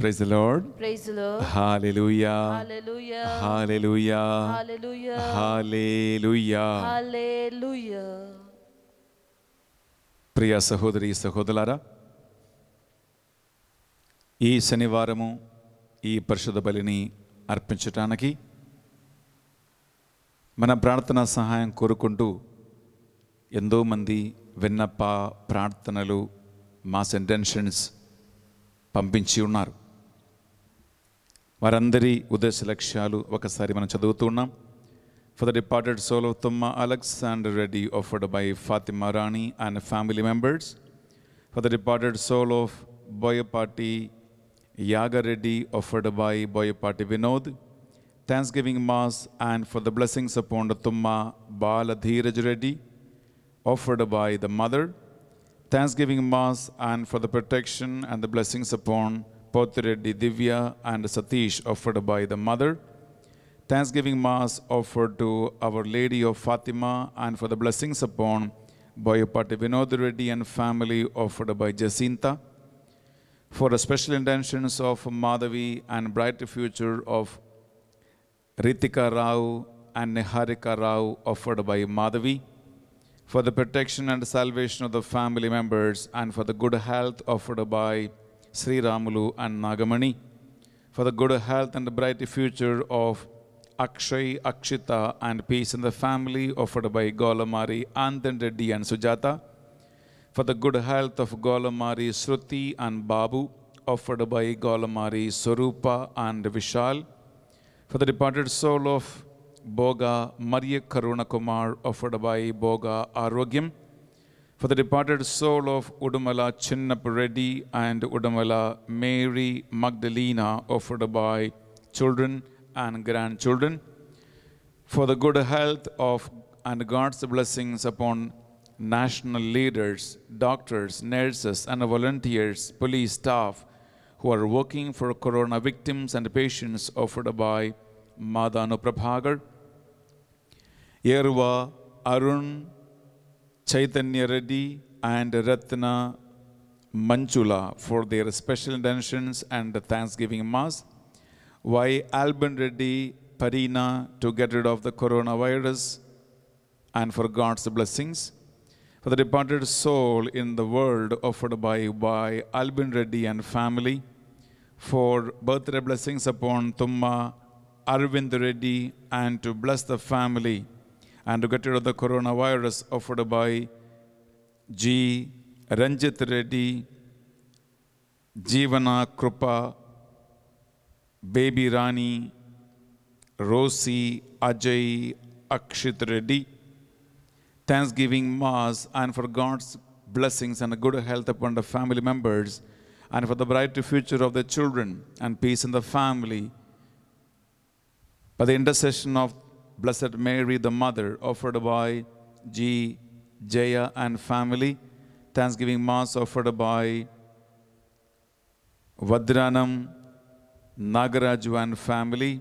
Praise lord praise lord hallelujah hallelujah hallelujah hallelujah hallelujah hallelujah ప్రియ సహోదరి సహోదరులారా ఈ శనివారము ఈ పరిశుద్ధ బలిని అర్పించటానికి మన ప్రార్థన సహాయం కోరుకుంటూ ఎంతోమంది విన్నప ప్రార్థనలు మాస్ ఇంటెన్షన్స్ పంపించి ఉన్నారు వారందరి ఉద్దేశ లక్ష్యాలు ఒకసారి మనం చదువుతూ ఉన్నాం for the departed soul of Thumma Alexander Reddy offered by Fatima Rani and family members for the departed soul of Boyapati Yagareddy offered by Boyapati Vinod thanksgiving mass and for the blessings upon the Thumma Bala Dheeraj Reddy offered by the mother thanksgiving mass and for the protection and the blessings upon Potireddy Divya and Satish offered by the mother. Thanksgiving Mass offered to Our Lady of Fatima and for the blessings upon Boyapati Vinod Reddy and family offered by Jacinta. For the special intentions of Madhavi and bright future of Ritika Rao and Niharika Rao offered by Madhavi. For the protection and salvation of the family members and for the good health offered by Sri Ramulu and Nagamani for the good health and bright future of Akshay, Akshita and peace in the family offered by Golamari, Anand Reddy and Sujata. For the good health of Golamari, Sruti and Babu offered by Golamari, Sorupa and Vishal. For the departed soul of Boga, Maria Karuna Kumar offered by Boga Arogyam for the departed soul of Udumala Chinnapareddy and Udumala Mary Magdalena offered by children and grandchildren, for the good health of and God's blessings upon national leaders, doctors, nurses, and volunteers, police staff who are working for corona victims and patients offered by Madhanu Prabhagar, Yerva, Arun, Chaitanya Reddy and Ratna Manchula for their special intentions and Thanksgiving Mass, why Alban Reddy Parina to get rid of the coronavirus and for God's blessings. For the departed soul in the world offered by, by Albin Reddy and family, for birthday blessings upon Tumma Arvind Reddy and to bless the family and to get rid of the coronavirus offered by G. Ranjit Reddy, Jeevana Krupa, Baby Rani, Rosi, Ajay, Akshit Reddy. Thanksgiving Mass and for God's blessings and good health upon the family members and for the bright future of the children and peace in the family. By the intercession of Blessed Mary, the mother, offered by G. Jaya and family. Thanksgiving Mass offered by Vadranam, Nagaraju and family.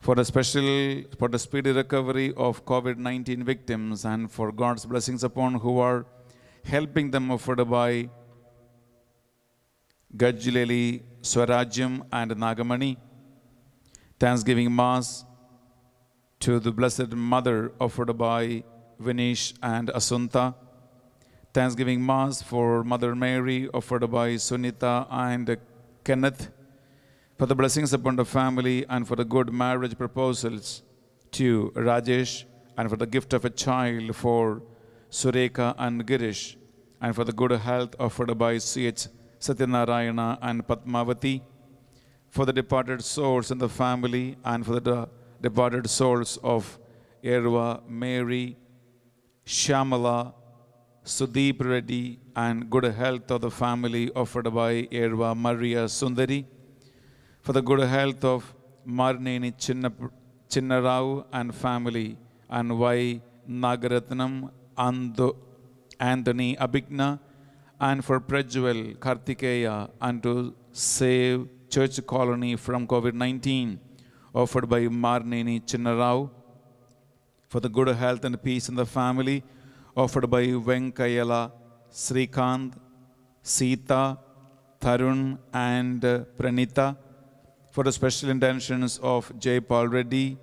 For the special, for the speedy recovery of COVID-19 victims and for God's blessings upon who are helping them offered by Gajileli, Swarajam and Nagamani. Thanksgiving Mass to the Blessed Mother offered by Vinish and Asunta. Thanksgiving Mass for Mother Mary offered by Sunita and Kenneth. For the blessings upon the family and for the good marriage proposals to Rajesh and for the gift of a child for Sureka and Girish and for the good health offered by C.H. Satyanarayana and Patmavati. For the departed souls in the family and for the departed souls of Erwa, Mary, Shamala, Sudeep Reddy, and good health of the family offered by Erwa Maria Sundari, for the good health of Marneni Chinnarau and family, and Y. Nagaratnam Ando, Anthony Abigna, and for Prajwal Kartikeya, and to save Church Colony from COVID 19 offered by Marnini Chinnarao for the good health and peace in the family, offered by Venkayala Srikant, Sita, Tarun, and uh, Pranita for the special intentions of Paul Reddy,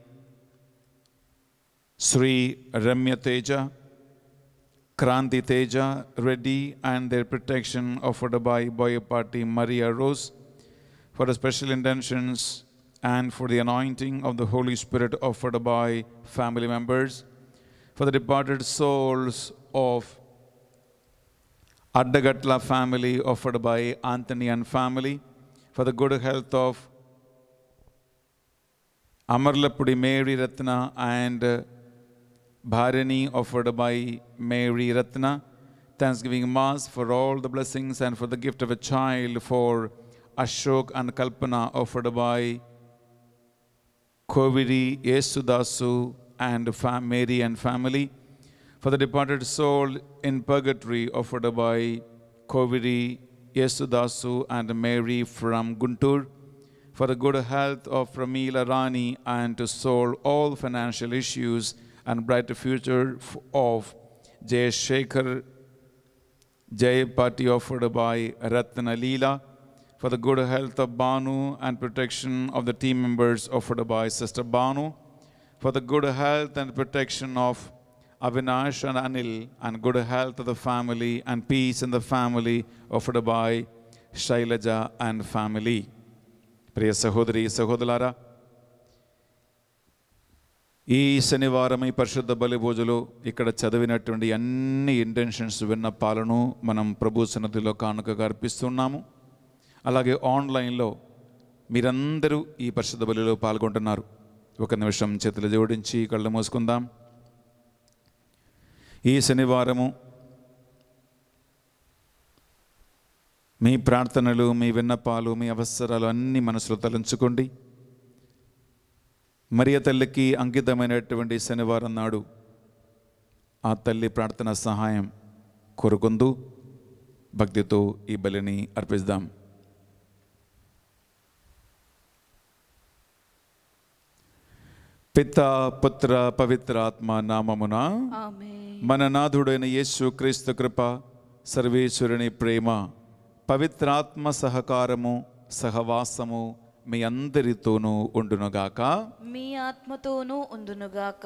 Sri Ramya Teja, Kranti Teja Reddy, and their protection offered by Party Maria Rose for the special intentions and for the anointing of the Holy Spirit offered by family members, for the departed souls of Addagatla family offered by Anthony and family, for the good health of Amarlapudi Mary Ratna and uh, Bharani offered by Mary Ratna, Thanksgiving Mass for all the blessings and for the gift of a child for Ashok and Kalpana offered by Koviri, Yesudasu, and Mary and family, for the departed soul in purgatory offered by Koviri, Yesudasu, and Mary from Guntur, for the good health of Ramila Rani, and to solve all financial issues and brighter future of Jay Shekhar Jay Party offered by Ratna Leela for the good health of Banu and protection of the team members offered by Sister Banu, for the good health and protection of Avinash and Anil, and good health of the family and peace in the family offered by Shailaja and family. Priya പ്രിയ സഹോദരി സഹോദരാര ఈ శనివారం ఈ పరిశుద్ధ బలిభోజలో ఇక్కడ intentions, అన్ని intentions విన్నపాలను మనం ప్రభు సన్నదిలో కానుకగా అర్పిస్తున్నాము అలాగే ఆన్లైన్లో మీరందరూ ఈ పరిశుద్ధ బలిలో పాల్గొంటున్నారు ఒక నిమిషం చేతులు జోడించి కళ్ళు మూసుకుందాం ఈ శనివారము మీ ప్రార్థనలు మీ విన్నపాలు మీ అవసరాలు అన్నీ మనసులో తలంచుకోండి మరియ తల్లికి అంకితమైనటువంటి శనివారం నాడు ఆ తల్లి ప్రార్థన సహాయం కోరుకుందు భక్తితో ఈ బలిని అర్పిద్దాం పిత పుత్ర పవిత్ర ఆత్మ నామమున మన నాథుడైన యేసు క్రీస్తు కృప సర్వేశ్వరుని ప్రేమ పవిత్రాత్మ సహకారము సహవాసము మీ అందరితోనూ ఉండునుగాక మీ ఆత్మతోనూ ఉండునుగాక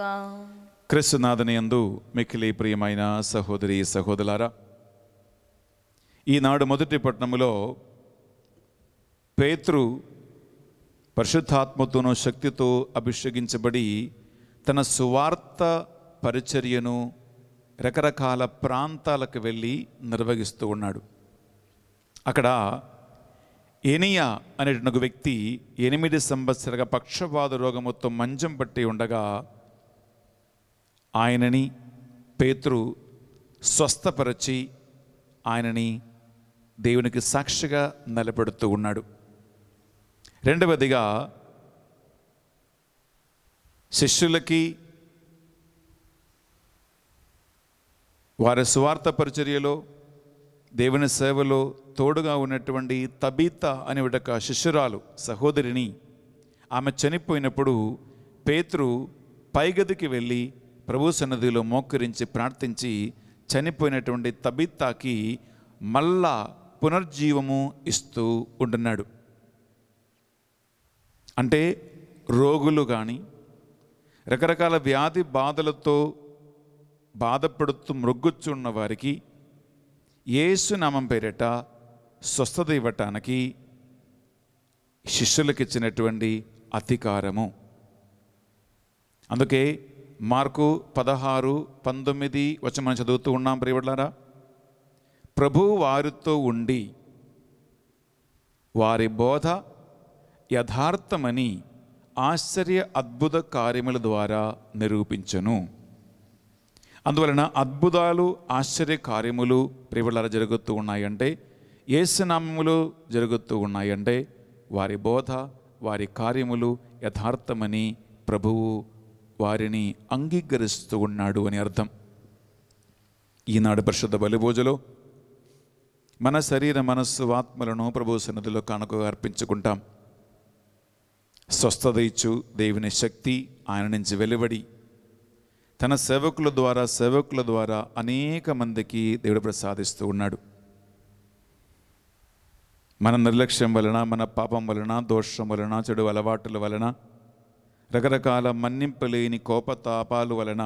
క్రిస్తునాథని అందు మికిలి ప్రియమైన సహోదరి సహోదరులారా ఈనాడు మొదటి పట్టణములో పేతృ పరిశుద్ధాత్మతోనూ శక్తితో అభిషేకించబడి తన సువార్త పరిచర్యను రకరకాల ప్రాంతాలకు వెళ్ళి నిర్వహిస్తూ ఉన్నాడు అక్కడ ఏనియా అనేటువంటి ఒక వ్యక్తి ఎనిమిది సంవత్సరగా పక్షవాద రోగముతో మంచం పట్టి ఉండగా ఆయనని పేతురు స్వస్థపరచి ఆయనని దేవునికి సాక్షిగా నిలబెడుతూ ఉన్నాడు రెండవదిగా శిష్యులకి వారి స్వార్థ పరిచర్యలో దేవుని సేవలో తోడుగా ఉన్నటువంటి తబీత అని ఒక శిష్యురాలు సహోదరిని ఆమె చనిపోయినప్పుడు పేతృ పైగదికి వెళ్ళి ప్రభు సన్నదిలో మోకరించి ప్రార్థించి చనిపోయినటువంటి తబీతాకి మళ్ళా పునర్జీవము ఇస్తూ ఉంటున్నాడు అంటే రోగులు కానీ రకరకాల వ్యాధి బాధలతో బాధపడుతూ మృగ్గుచ్చున్న వారికి ఏసునామం పేరిట స్వస్థత ఇవ్వటానికి శిష్యులకు ఇచ్చినటువంటి అధికారము అందుకే మార్కు పదహారు పంతొమ్మిది వచ్చి మనం చదువుతూ ఉన్నాం ప్రియవడ్లారా ప్రభు వారితో ఉండి వారి బోధ యథార్థమని ఆశ్చర్య అద్భుత కార్యముల ద్వారా నిరూపించను అందువలన అద్భుతాలు ఆశ్చర్య కార్యములు ప్రివులారా జరుగుతూ ఉన్నాయంటే ఏసునామములు జరుగుతూ ఉన్నాయంటే వారి బోధ వారి కార్యములు యథార్థమని ప్రభువు వారిని అంగీకరిస్తూ ఉన్నాడు అని అర్థం ఈనాడు పరిశుద్ధ బలిభోజలో మన శరీర మనస్సు ఆత్మలను ప్రభు సన్నిధిలో కానుకగా అర్పించుకుంటాం స్వస్థత ఇచ్చు దేవుని శక్తి ఆయన నుంచి వెలువడి తన సేవకుల ద్వారా సేవకుల ద్వారా అనేక మందికి దేవుడు ప్రసాదిస్తూ ఉన్నాడు మన నిర్లక్ష్యం వలన మన పాపం వలన దోషం వలన చెడు అలవాటుల వలన రకరకాల మన్నింపలేని కోపతాపాలు వలన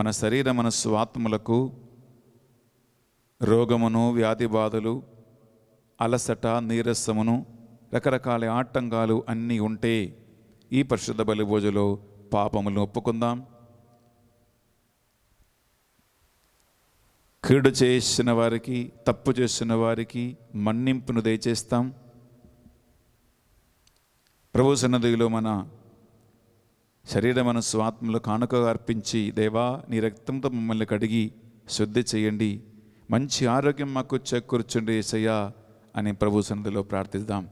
మన శరీర మనస్సు ఆత్మలకు రోగమును వ్యాధి బాధలు అలసట నీరసమును రకరకాల ఆటంకాలు అన్నీ ఉంటే ఈ పరిశుద్ధ భోజలో పాపములను ఒప్పుకుందాం కీడు చేసిన వారికి తప్పు చేసిన వారికి మన్నింపును దయచేస్తాం ప్రభు సన్నదిలో మన శరీర మనస్సు ఆత్మలు కానుకగా అర్పించి దేవా నీ రక్తంతో మమ్మల్ని కడిగి శుద్ధి చేయండి మంచి ఆరోగ్యం మాకు చేకూర్చుండి ఏసయ్యా అని ప్రభు సన్నదిలో ప్రార్థిద్దాం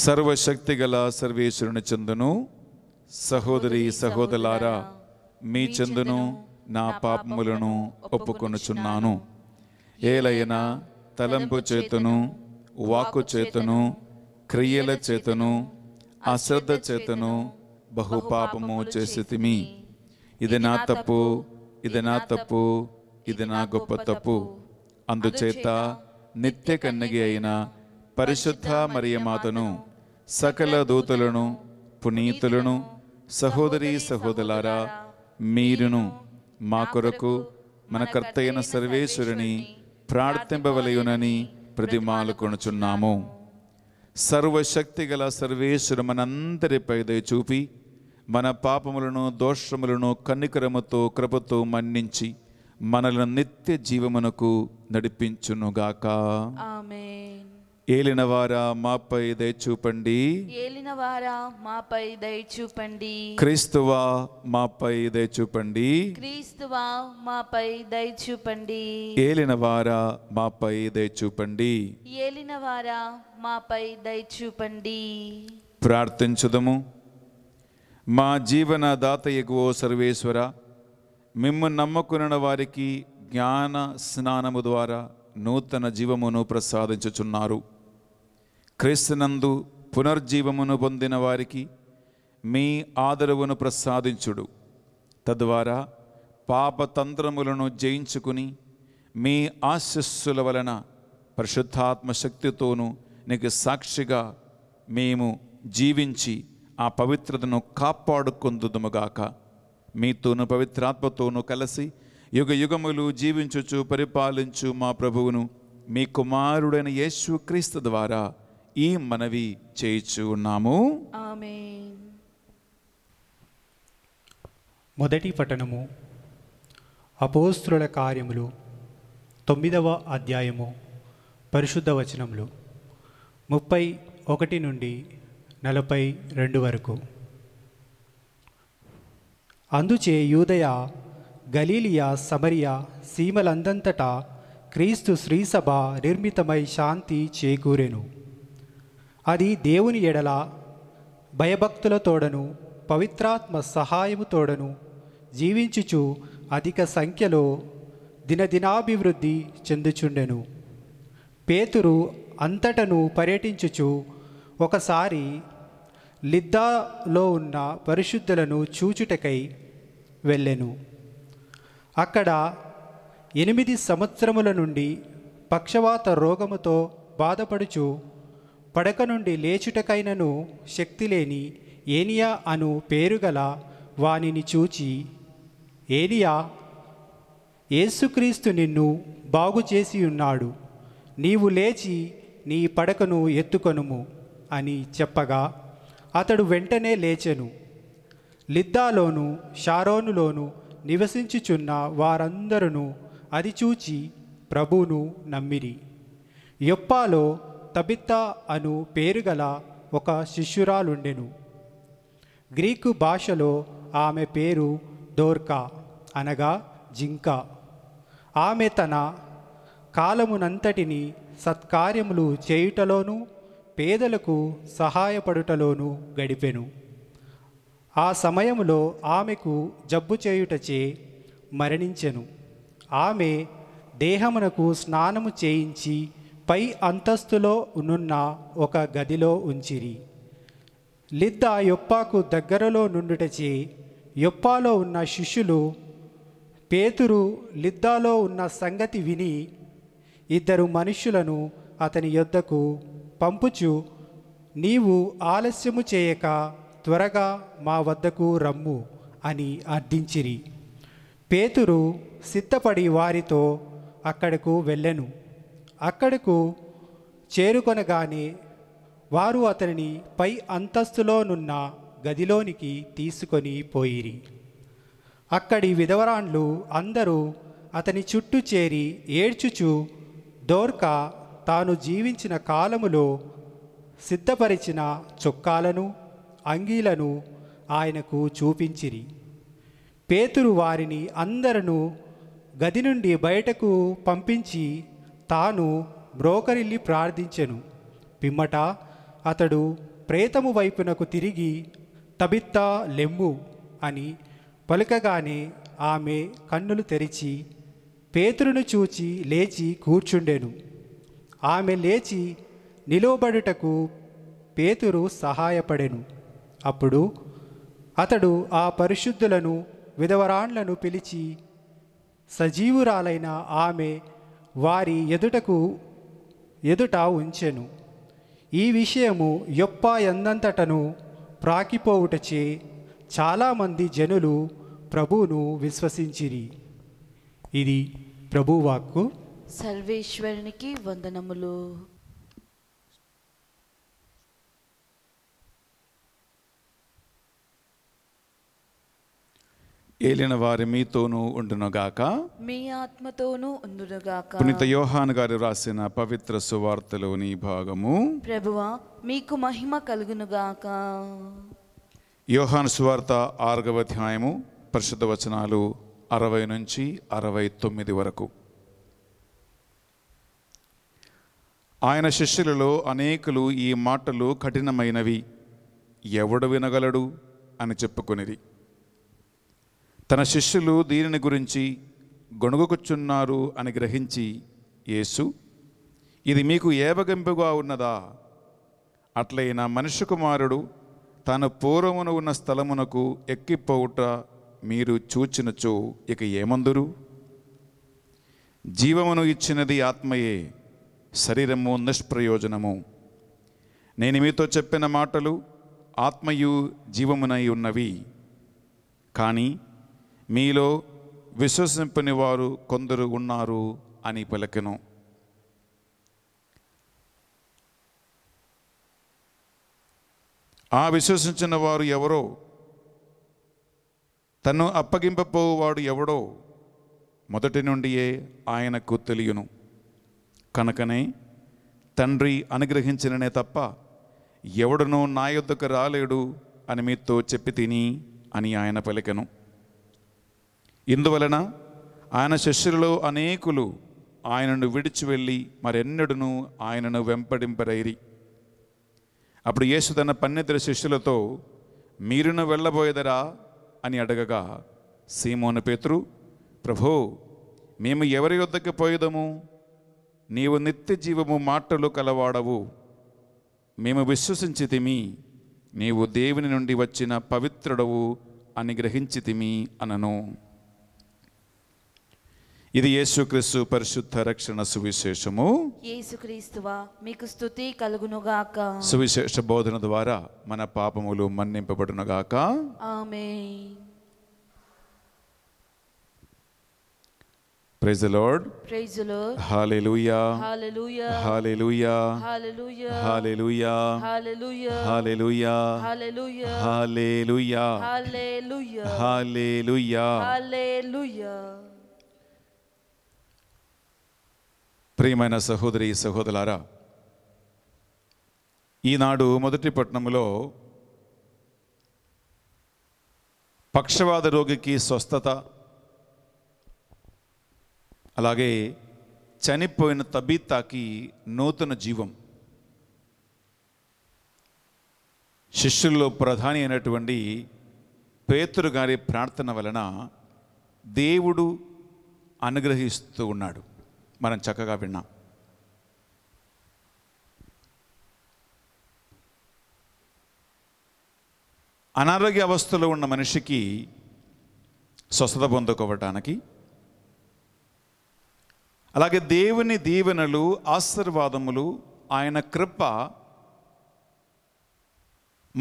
సర్వశక్తి గల సర్వేశ్వరుని చెందును సహోదరి సహోదరులారా మీ చెందును నా పాపములను ఒప్పుకొనుచున్నాను ఏలైనా తలంపు చేతను వాకు చేతను క్రియల చేతను అశ్రద్ధ చేతను బహుపాపము చేసితిమి ఇది నా తప్పు ఇది నా తప్పు ఇది నా గొప్ప తప్పు అందుచేత నిత్య కన్నగి అయిన పరిశుద్ధ మరియమాతను సకల దూతలను పునీతులను సహోదరి సహోదరులారా మీరును మా కొరకు మన కర్తైన సర్వేశ్వరుని ప్రార్థింపవలయునని ప్రతిమాలు కొనుచున్నాము సర్వశక్తి గల సర్వేశ్వరు మనందరిపై దయచూపి చూపి మన పాపములను దోషములను కన్నికరముతో కృపతో మన్నించి మనలను నిత్య జీవమునకు నడిపించునుగాక ఆమెన్ ఏలినవారా మాపై దయచూపండి ఏలినవారా మాపై దయచూపండి క్రీస్తువా మాపై దయచూపండి క్రీస్తువా మాపై దయచూపండి ఏలినవారా మాపై దయచూపండి ఏలినవారా మాపై దయచూపండి ప్రార్థించుదము మా జీవన దాత ఎగువో సర్వేశ్వర మిమ్ము నమ్ముకున్న వారికి జ్ఞాన స్నానము ద్వారా నూతన జీవమును ప్రసాదించుచున్నారు క్రీస్తునందు పునర్జీవమును పొందిన వారికి మీ ఆదరవును ప్రసాదించుడు తద్వారా పాపతంత్రములను జయించుకుని మీ ఆశస్సుల వలన పరిశుద్ధాత్మ నీకు సాక్షిగా మేము జీవించి ఆ పవిత్రతను కాపాడుకుందుముగాక మీతోనూ పవిత్రాత్మతోనూ కలిసి యుగ యుగములు జీవించుచు పరిపాలించు మా ప్రభువును మీ కుమారుడైన యేసు క్రీస్తు ద్వారా ఈ మనవి చేయిచు ఉన్నాము మొదటి పఠనము అపోస్తుల కార్యములు తొమ్మిదవ అధ్యాయము పరిశుద్ధ వచనములు ముప్పై ఒకటి నుండి నలభై రెండు వరకు అందుచే యూదయ గలీలియా సమరియా సీమలందంతటా క్రీస్తు శ్రీసభ నిర్మితమై శాంతి చేకూరెను అది దేవుని ఎడల భయభక్తుల తోడను పవిత్రాత్మ సహాయము తోడను జీవించుచు అధిక సంఖ్యలో దినదినాభివృద్ధి చెందుచుండెను పేతురు అంతటను పర్యటించుచు ఒకసారి లిద్దాలో ఉన్న పరిశుద్ధులను చూచుటకై వెళ్ళెను అక్కడ ఎనిమిది సంవత్సరముల నుండి పక్షవాత రోగముతో బాధపడుచు పడక నుండి లేచుటకైనను శక్తి లేని ఏనియా అను పేరుగల వానిని చూచి ఏనియా యేసుక్రీస్తు నిన్ను బాగు చేసి ఉన్నాడు నీవు లేచి నీ పడకను ఎత్తుకొనుము అని చెప్పగా అతడు వెంటనే లేచెను లిద్దాలోను షారోనులోను నివసించుచున్న వారందరూ అది చూచి ప్రభువును నమ్మిరి యొప్పాలో తబిత్తా అను పేరుగల ఒక శిష్యురాలుండెను గ్రీకు భాషలో ఆమె పేరు దోర్కా అనగా జింక ఆమె తన కాలమునంతటిని సత్కార్యములు చేయుటలోనూ పేదలకు సహాయపడుటలోనూ గడిపెను ఆ సమయంలో ఆమెకు జబ్బు చేయుటచే మరణించెను ఆమె దేహమునకు స్నానము చేయించి పై అంతస్తులో నున్న ఒక గదిలో ఉంచిరి లిద్ద యొప్పాకు దగ్గరలో నుండుటచి యొప్పాలో ఉన్న శిష్యులు పేతురు లిద్దాలో ఉన్న సంగతి విని ఇద్దరు మనుష్యులను అతని యొద్దకు పంపుచు నీవు ఆలస్యము చేయక త్వరగా మా వద్దకు రమ్ము అని అర్థించిరి పేతురు సిద్ధపడి వారితో అక్కడకు వెళ్ళెను అక్కడకు చేరుకొనగానే వారు అతనిని పై అంతస్తులోనున్న గదిలోనికి తీసుకొని పోయిరి అక్కడి విధవరాండ్లు అందరూ అతని చుట్టూ చేరి ఏడ్చుచు దోర్క తాను జీవించిన కాలములో సిద్ధపరిచిన చొక్కాలను అంగీలను ఆయనకు చూపించిరి పేతురు వారిని అందరూ గది నుండి బయటకు పంపించి తాను బ్రోకరిల్లి ప్రార్థించెను పిమ్మట అతడు ప్రేతము వైపునకు తిరిగి తబిత్తా లెమ్ము అని పలుకగానే ఆమె కన్నులు తెరిచి పేతురును చూచి లేచి కూర్చుండెను ఆమె లేచి నిలువబడుటకు పేతురు సహాయపడెను అప్పుడు అతడు ఆ పరిశుద్ధులను విధవరాండ్లను పిలిచి సజీవురాలైన ఆమె వారి ఎదుటకు ఎదుట ఉంచెను ఈ విషయము యొప్ప ఎందంతటను ప్రాకిపోవుటచే చాలామంది జనులు ప్రభువును విశ్వసించిరి ఇది ప్రభువాక్కు సర్వేశ్వరునికి వందనములు ఏలిన వారి మీతోనూ ఉండునుగాక మీ ఆత్మతోనూ ఉండునుగాక పునిత యోహాన్ గారు రాసిన పవిత్ర సువార్తలోని భాగము ప్రభువా మీకు మహిమ కలుగునుగాక యోహాన్ సువార్త ఆర్గవ అధ్యాయము పరిశుద్ధ వచనాలు అరవై నుంచి అరవై తొమ్మిది వరకు ఆయన శిష్యులలో అనేకులు ఈ మాటలు కఠినమైనవి ఎవడు వినగలడు అని చెప్పుకునేది తన శిష్యులు దీనిని గురించి గొణుగుకొచ్చున్నారు అని గ్రహించి యేసు ఇది మీకు ఏవగింపుగా ఉన్నదా అట్లయిన మనిషి కుమారుడు తన పూర్వమున ఉన్న స్థలమునకు ఎక్కిపోవుట మీరు చూచినచో ఇక ఏమందురు జీవమును ఇచ్చినది ఆత్మయే శరీరము నిష్ప్రయోజనము నేను మీతో చెప్పిన మాటలు ఆత్మయు జీవమునై ఉన్నవి కానీ మీలో విశ్వసింపని వారు కొందరు ఉన్నారు అని పలికెను ఆ విశ్వసించిన వారు ఎవరో తను అప్పగింపపోవాడు ఎవడో మొదటి నుండియే ఆయనకు తెలియను కనుకనే తండ్రి అనుగ్రహించిననే తప్ప ఎవడనో నా యొద్దకు రాలేడు అని మీతో చెప్పి తిని అని ఆయన పలికెను ఇందువలన ఆయన శిష్యులలో అనేకులు ఆయనను విడిచి వెళ్ళి మరెన్నడును ఆయనను వెంపడింపరైరి అప్పుడు యేసు తన పన్నెద్దరు శిష్యులతో మీరును వెళ్ళబోయేదరా అని అడగగా సీమోను పేతురు ప్రభో మేము ఎవరి వద్దకు పోయేదము నీవు నిత్య జీవము మాటలు కలవాడవు మేము విశ్వసించితిమి నీవు దేవుని నుండి వచ్చిన పవిత్రుడవు అని గ్రహించితిమి అనను ఇది యేసుక్రీస్తు పరిశుద్ధ రక్షణ సువిశేషము యేసుక్రీస్తువా మీకు స్తుతి కలుగునుగాక సువిశేష బోధన ద్వారా మన పాపములు మన్నింపబడునుగాక amen praise lord praise lord hallelujah hallelujah hallelujah hallelujah hallelujah hallelujah hallelujah hallelujah hallelujah hallelujah hallelujah hallelujah ప్రియమైన సహోదరి సహోదరులారా ఈనాడు మొదటి పట్టణంలో పక్షవాద రోగికి స్వస్థత అలాగే చనిపోయిన తబీతాకి నూతన జీవం శిష్యుల్లో ప్రధాని అయినటువంటి పేతురు గారి ప్రార్థన వలన దేవుడు అనుగ్రహిస్తూ ఉన్నాడు మనం చక్కగా విన్నాం అనారోగ్య అవస్థలో ఉన్న మనిషికి స్వస్థత పొందుకోవటానికి అలాగే దేవుని దీవెనలు ఆశీర్వాదములు ఆయన కృప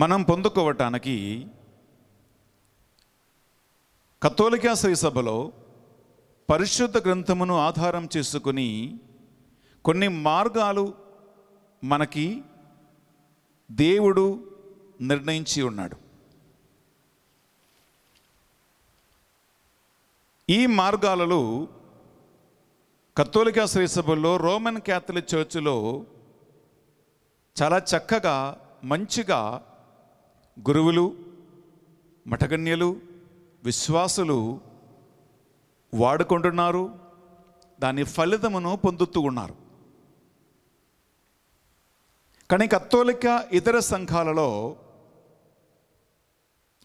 మనం పొందుకోవటానికి కథోలికా శ్రీసభలో పరిశుద్ధ గ్రంథమును ఆధారం చేసుకుని కొన్ని మార్గాలు మనకి దేవుడు నిర్ణయించి ఉన్నాడు ఈ మార్గాలలో కത്തോలికా శ్రీసభల్లో రోమన్ క్యాథలిక్ చర్చిలో చాలా చక్కగా మంచిగా గురువులు మఠగన్యలు విశ్వాసులు వాడుకుంటున్నారు దాని ఫలితమును పొందుతూ ఉన్నారు కానీ కత్తోలిక ఇతర సంఘాలలో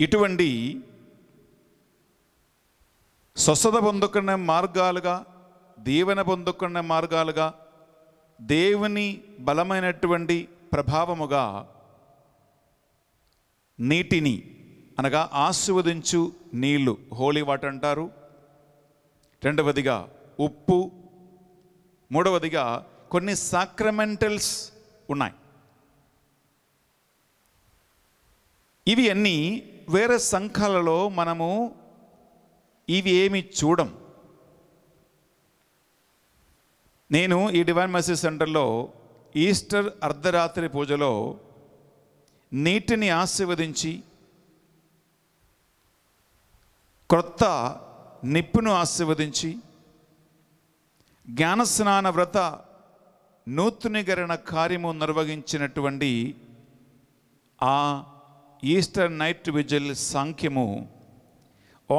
ఇటువంటి స్వస్థత పొందుకునే మార్గాలుగా దీవెన పొందుకునే మార్గాలుగా దేవుని బలమైనటువంటి ప్రభావముగా నీటిని అనగా ఆస్వాదించు నీళ్లు హోలీ వాటర్ అంటారు రెండవదిగా ఉప్పు మూడవదిగా కొన్ని సాక్రమెంటల్స్ ఉన్నాయి ఇవి అన్నీ వేరే సంఘాలలో మనము ఇవి ఏమి చూడం నేను ఈ డివైన్ మెసేజ్ సెంటర్లో ఈస్టర్ అర్ధరాత్రి పూజలో నీటిని ఆశీర్వదించి క్రొత్త నిప్పును ఆశీర్వదించి జ్ఞానస్నాన వ్రత నూతనీకరణ కార్యము నిర్వహించినటువంటి ఆ ఈస్టర్ నైట్ విజిల్ సంఖ్యము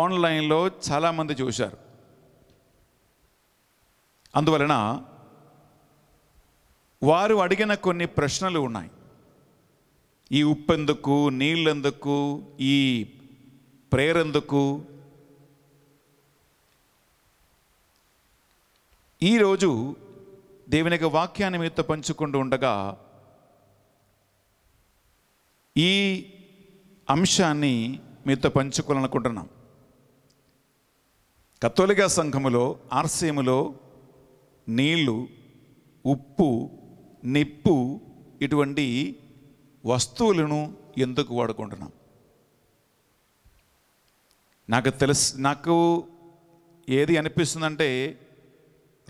ఆన్లైన్లో చాలామంది చూశారు అందువలన వారు అడిగిన కొన్ని ప్రశ్నలు ఉన్నాయి ఈ ఉప్పెందుకు నీళ్ళెందుకు ఈ ప్రేరెందుకు ఈరోజు దేవుని యొక్క వాక్యాన్ని మీతో పంచుకుంటూ ఉండగా ఈ అంశాన్ని మీతో పంచుకోవాలనుకుంటున్నాం కത്തോలిక సంఘములో ఆర్సీములో నీళ్ళు ఉప్పు నిప్పు ఇటువంటి వస్తువులను ఎందుకు వాడుకుంటున్నాం నాకు తెలుసు నాకు ఏది అనిపిస్తుందంటే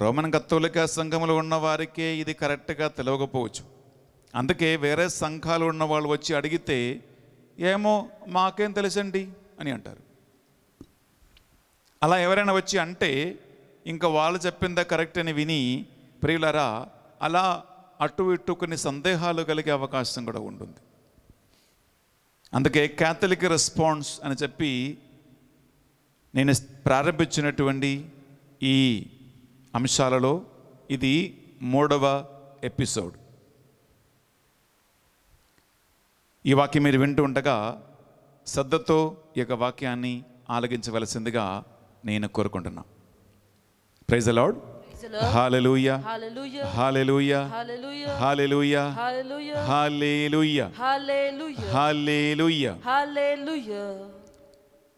రోమన్ కత్తోలిక సంఘంలో ఉన్న వారికే ఇది కరెక్ట్గా తెలియకపోవచ్చు అందుకే వేరే సంఘాలు ఉన్న వాళ్ళు వచ్చి అడిగితే ఏమో మాకేం తెలుసండి అని అంటారు అలా ఎవరైనా వచ్చి అంటే ఇంకా వాళ్ళు చెప్పిందా కరెక్ట్ అని విని ప్రియులరా అలా అటు ఇటు కొన్ని సందేహాలు కలిగే అవకాశం కూడా ఉంటుంది అందుకే క్యాథలిక్ రెస్పాన్స్ అని చెప్పి నేను ప్రారంభించినటువంటి ఈ అంశాలలో ఇది మూడవ ఎపిసోడ్ ఈ వాక్యం మీరు వింటూ ఉండగా శ్రద్ధతో ఈ యొక్క వాక్యాన్ని ఆలగించవలసిందిగా నేను కోరుకుంటున్నా ప్రైజ్ అలాడ్ హాలెలూయ హాలెలూయ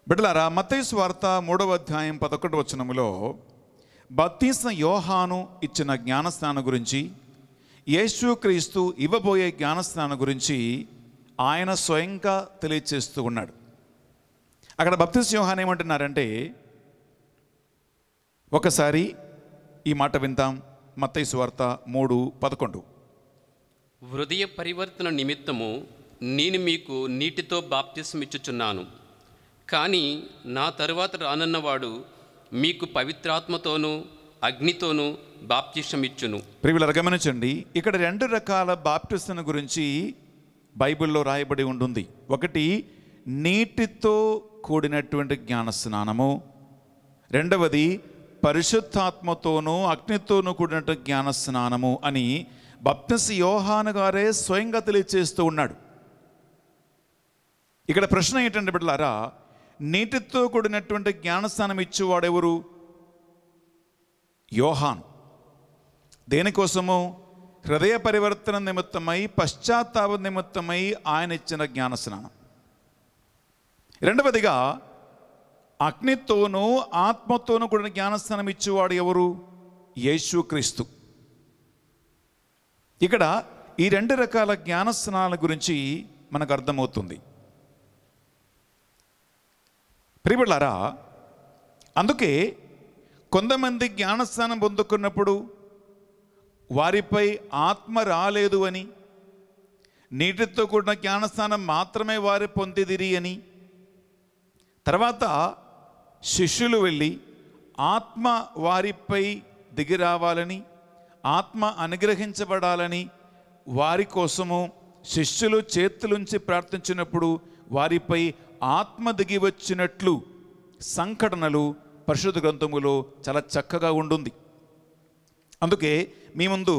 బిడ్డలారా మతైస్ మూడవ అధ్యాయం పదకొండు వచనములో బప్తీసం యోహాను ఇచ్చిన జ్ఞానస్నానం గురించి యేసుక్రీస్తు ఇవ్వబోయే జ్ఞానస్నానం గురించి ఆయన స్వయంగా తెలియచేస్తూ ఉన్నాడు అక్కడ బప్తీస్ యోహాన్ ఏమంటున్నారంటే ఒకసారి ఈ మాట విందాం మత్తైసు వార్త మూడు పదకొండు హృదయ పరివర్తన నిమిత్తము నేను మీకు నీటితో బాప్తిసం ఇచ్చుచున్నాను కానీ నా తరువాత రానున్నవాడు మీకు పవిత్రాత్మతోనూ అగ్నితోనూ బాప్తిష్టం ఇచ్చును ప్రియులర గమనించండి ఇక్కడ రెండు రకాల బాప్టిస్టను గురించి బైబిల్లో రాయబడి ఉంటుంది ఒకటి నీటితో కూడినటువంటి జ్ఞాన స్నానము రెండవది పరిశుద్ధాత్మతోనూ అగ్నితోనూ కూడినటువంటి జ్ఞాన స్నానము అని బప్తిసి యోహాన్ గారే స్వయంగా తెలియచేస్తూ ఉన్నాడు ఇక్కడ ప్రశ్న ఏంటంటే బిడ్డలారా నీటితో కూడినటువంటి జ్ఞానస్థానం ఇచ్చేవాడెవరు యోహాన్ దేనికోసము హృదయ పరివర్తన నిమిత్తమై పశ్చాత్తాప నిమిత్తమై ఆయన ఇచ్చిన జ్ఞానస్నానం రెండవదిగా అగ్నితోనూ ఆత్మతోనూ కూడిన జ్ఞానస్నానం ఇచ్చేవాడు ఎవరు క్రీస్తు ఇక్కడ ఈ రెండు రకాల జ్ఞానస్నానాల గురించి మనకు అర్థమవుతుంది ప్రియులారా అందుకే కొంతమంది జ్ఞానస్థానం పొందుకున్నప్పుడు వారిపై ఆత్మ రాలేదు అని నీటితో కూడిన జ్ఞానస్థానం మాత్రమే వారి పొందిదిరి అని తర్వాత శిష్యులు వెళ్ళి ఆత్మ వారిపై దిగి రావాలని ఆత్మ అనుగ్రహించబడాలని వారి కోసము శిష్యులు చేతులుంచి ప్రార్థించినప్పుడు వారిపై ఆత్మ దిగి వచ్చినట్లు సంఘటనలు పరిశుద్ధ గ్రంథములో చాలా చక్కగా ఉండుంది అందుకే మీ ముందు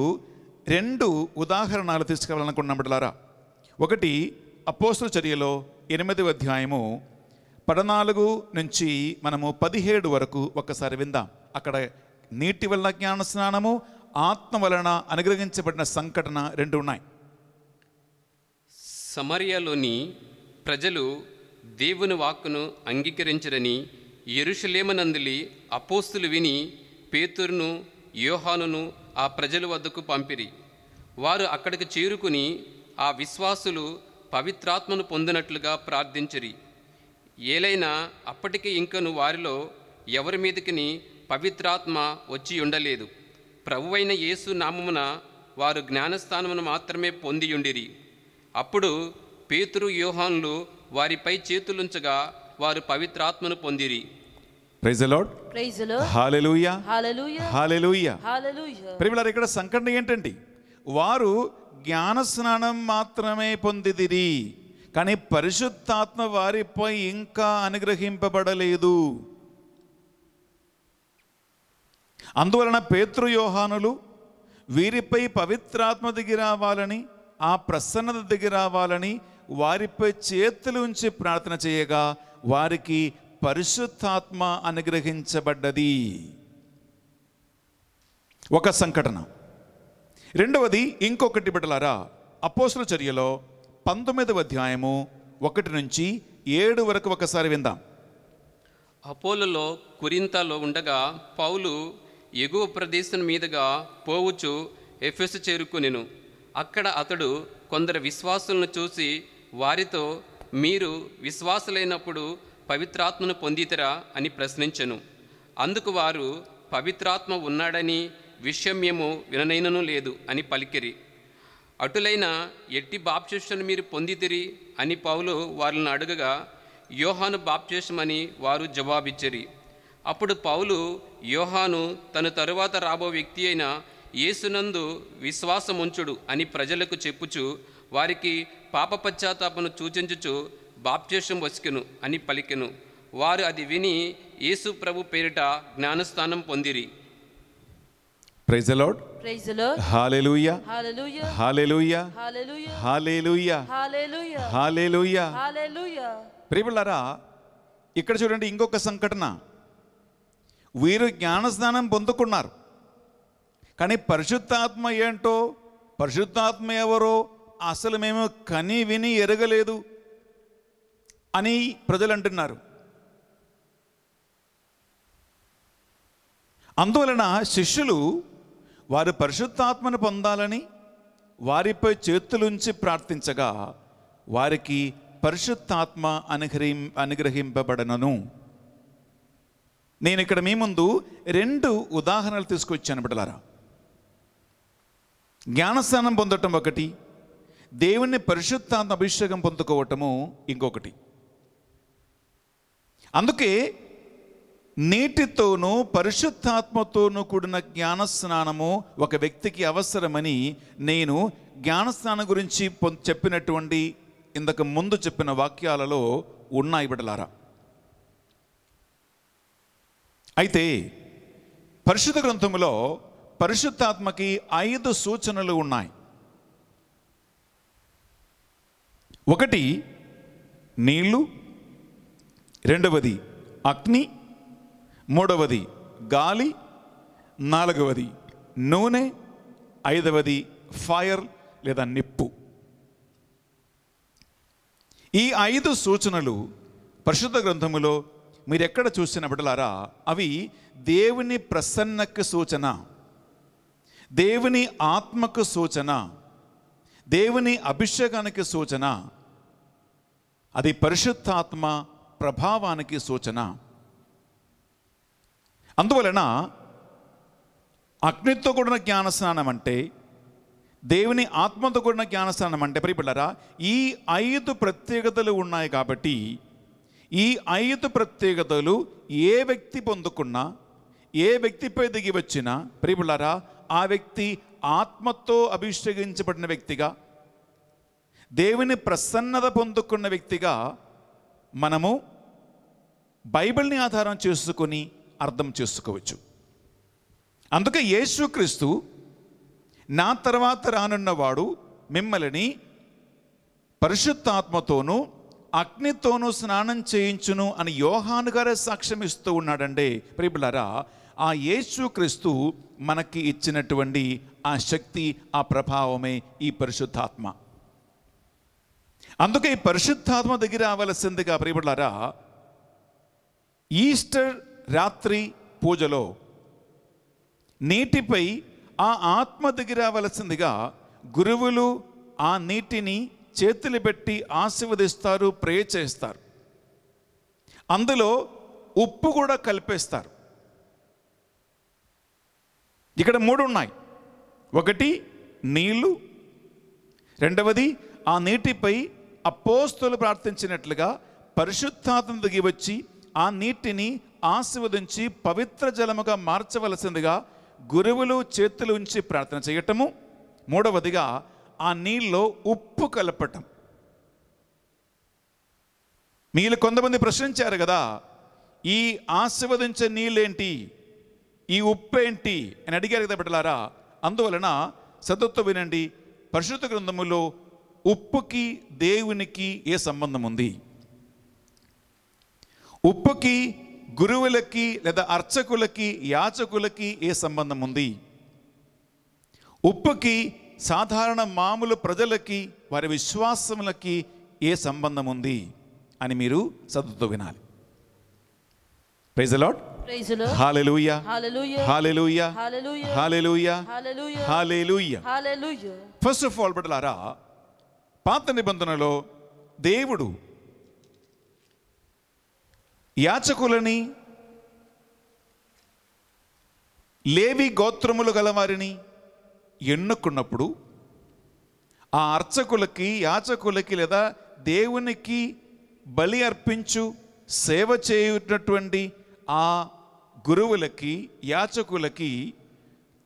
రెండు ఉదాహరణలు తీసుకురావాలనుకున్నప్పటిలారా ఒకటి అపోస్తుల చర్యలో ఎనిమిదవ అధ్యాయము పద్నాలుగు నుంచి మనము పదిహేడు వరకు ఒక్కసారి విందాం అక్కడ నీటి వల్ల జ్ఞాన స్నానము ఆత్మ వలన అనుగ్రహించబడిన సంఘటన రెండు ఉన్నాయి సమర్యలోని ప్రజలు దేవుని వాక్కును అంగీకరించరని ఎరుషులేమనందులి అపోస్తులు విని పేతురును యోహానును ఆ ప్రజల వద్దకు పంపిరి వారు అక్కడికి చేరుకుని ఆ విశ్వాసులు పవిత్రాత్మను పొందినట్లుగా ప్రార్థించిరి ఏలైనా అప్పటికి ఇంకను వారిలో ఎవరి మీదకిని పవిత్రాత్మ వచ్చి ఉండలేదు ప్రభువైన యేసు నామమున వారు జ్ఞానస్థానమును మాత్రమే పొందియుండిరి అప్పుడు పేతురు యోహాన్లు వారిపై చేతులుంచగా వారు పవిత్రాత్మను పొందిరి ప్రైజ్ లార్డ్ ప్రైజ్ హాలెలూయా ఇక్కడ సంకటన ఏంటండి వారు జ్ఞాన స్నానం మాత్రమే పొందిదిరి కానీ పరిశుద్ధాత్మ వారిపై ఇంకా అనుగ్రహింపబడలేదు అందువలన పేతృయోహానులు వీరిపై పవిత్రాత్మ దిగి రావాలని ఆ ప్రసన్నత దిగి రావాలని వారిపై చేతులు ఉంచి ప్రార్థన చేయగా వారికి పరిశుద్ధాత్మ అనుగ్రహించబడ్డది ఒక సంఘటన రెండవది ఇంకొకటి బిడ్డలారా అపోసుల చర్యలో పంతొమ్మిదవ అధ్యాయము ఒకటి నుంచి ఏడు వరకు ఒకసారి విందాం అపోలలో కురింతలో ఉండగా పౌలు ఎగువ ప్రదేశం మీదుగా పోవచ్చు ఎఫెస్ చేరుకునేను అక్కడ అతడు కొందరు విశ్వాసులను చూసి వారితో మీరు విశ్వాసులైనప్పుడు పవిత్రాత్మను పొందితరా అని ప్రశ్నించను అందుకు వారు పవిత్రాత్మ ఉన్నాడని విషయం మేము విననైనను లేదు అని పలికిరి అటులైన ఎట్టి బాప్చేషను మీరు పొందితిరి అని పౌలు వారిని అడుగగా యోహాను బాప్చేషమని వారు జవాబిచ్చరి అప్పుడు పౌలు యోహాను తను తరువాత రాబో వ్యక్తి అయిన యేసునందు విశ్వాసముంచుడు అని ప్రజలకు చెప్పుచు వారికి పాప పశ్చాత్తాపను సూచించుచు బాప్చేషం వసికెను అని పలికెను వారు అది విని యేసు ప్రభు పేరిట జ్ఞానస్థానం పొందిరి praise lord praise the lord hallelujah hallelujah hallelujah hallelujah hallelujah hallelujah hallelujah ప్రియులారా ఇక్కడ చూడండి ఇంకొక సంఘటన వీరు జ్ఞానస్నానం పొందుకున్నారు కానీ పరిశుద్ధాత్మ ఏంటో పరిశుద్ధాత్మ ఎవరో అసలు మేము కని విని ఎరగలేదు అని ప్రజలు అంటున్నారు అందువలన శిష్యులు వారు పరిశుద్ధాత్మను పొందాలని వారిపై చేతులుంచి ప్రార్థించగా వారికి పరిశుద్ధాత్మ అనుగ్రహి అనుగ్రహింపబడనను నేను ఇక్కడ మీ ముందు రెండు ఉదాహరణలు తీసుకొచ్చాను బిడలారా జ్ఞానస్నానం పొందటం ఒకటి దేవుణ్ణి పరిశుద్ధాంత అభిషేకం పొందుకోవటము ఇంకొకటి అందుకే నీటితోనూ పరిశుద్ధాత్మతోనూ కూడిన జ్ఞాన స్నానము ఒక వ్యక్తికి అవసరమని నేను జ్ఞానస్నానం గురించి చెప్పినటువంటి ఇంతకు ముందు చెప్పిన వాక్యాలలో ఉన్నాయి బిడలారా అయితే పరిశుద్ధ గ్రంథంలో పరిశుద్ధాత్మకి ఐదు సూచనలు ఉన్నాయి ఒకటి నీళ్ళు రెండవది అగ్ని మూడవది గాలి నాలుగవది నూనె ఐదవది ఫైర్ లేదా నిప్పు ఈ ఐదు సూచనలు పరిశుద్ధ గ్రంథములో మీరు ఎక్కడ చూసిన బిడలారా అవి దేవుని ప్రసన్నకు సూచన దేవుని ఆత్మకు సూచన దేవుని అభిషేకానికి సూచన అది పరిశుద్ధాత్మ ప్రభావానికి సూచన అందువలన అగ్నితో కూడిన జ్ఞానస్నానం అంటే దేవుని ఆత్మతో కూడిన జ్ఞానస్నానం అంటే ప్రియబిళ్ళరా ఈ ఐదు ప్రత్యేకతలు ఉన్నాయి కాబట్టి ఈ ఐదు ప్రత్యేకతలు ఏ వ్యక్తి పొందుకున్నా ఏ వ్యక్తిపై దిగి వచ్చినా ప్రియబిళ్ళరా ఆ వ్యక్తి ఆత్మతో అభిషేకించబడిన వ్యక్తిగా దేవుని ప్రసన్నత పొందుకున్న వ్యక్తిగా మనము బైబిల్ని ఆధారం చేసుకొని అర్థం చేసుకోవచ్చు అందుకే యేసుక్రీస్తు నా తర్వాత రానున్నవాడు మిమ్మల్ని పరిశుద్ధాత్మతోనూ అగ్నితోనూ స్నానం చేయించును అని యోహాను గారే సాక్ష్యం ఇస్తూ ఉన్నాడండి ప్రిబులరా ఆ యేసుక్రీస్తు మనకి ఇచ్చినటువంటి ఆ శక్తి ఆ ప్రభావమే ఈ పరిశుద్ధాత్మ అందుకే ఈ పరిశుద్ధాత్మ దగ్గర రావలసిందిగా ప్రియపడలారా ఈస్టర్ రాత్రి పూజలో నీటిపై ఆ ఆత్మ దగ్గర రావలసిందిగా గురువులు ఆ నీటిని చేతులు పెట్టి ఆశీర్వదిస్తారు ప్రే చేస్తారు అందులో ఉప్పు కూడా కలిపేస్తారు ఇక్కడ మూడు ఉన్నాయి ఒకటి నీళ్ళు రెండవది ఆ నీటిపై అపోస్తులు ప్రార్థించినట్లుగా పరిశుద్ధాత్మ దిగి వచ్చి ఆ నీటిని ఆశీర్వదించి పవిత్ర జలముగా మార్చవలసిందిగా గురువులు చేతులు ఉంచి ప్రార్థన చేయటము మూడవదిగా ఆ నీళ్ళలో ఉప్పు కలపటం మీరు కొంతమంది ప్రశ్నించారు కదా ఈ ఆశీర్వదించే నీళ్ళేంటి ఈ ఉప్పు ఏంటి అని అడిగారు కదా బిడ్డలారా అందువలన సతత్వ వినండి పరిశుద్ధ గ్రంథములో ఉప్పుకి దేవునికి ఏ సంబంధం ఉంది ఉప్పుకి గురువులకి లేదా అర్చకులకి యాచకులకి ఏ సంబంధం ఉంది ఉప్పుకి సాధారణ మామూలు ప్రజలకి వారి విశ్వాసములకి ఏ సంబంధం ఉంది అని మీరు సదుతో వినాలి ప్రైజలాడ్ ఫస్ట్ ఆఫ్ ఆల్ బట్లారా పాత నిబంధనలో దేవుడు యాచకులని లేవి గోత్రములు గలవారిని ఎన్నుకున్నప్పుడు ఆ అర్చకులకి యాచకులకి లేదా దేవునికి బలి అర్పించు సేవ చేయునటువంటి ఆ గురువులకి యాచకులకి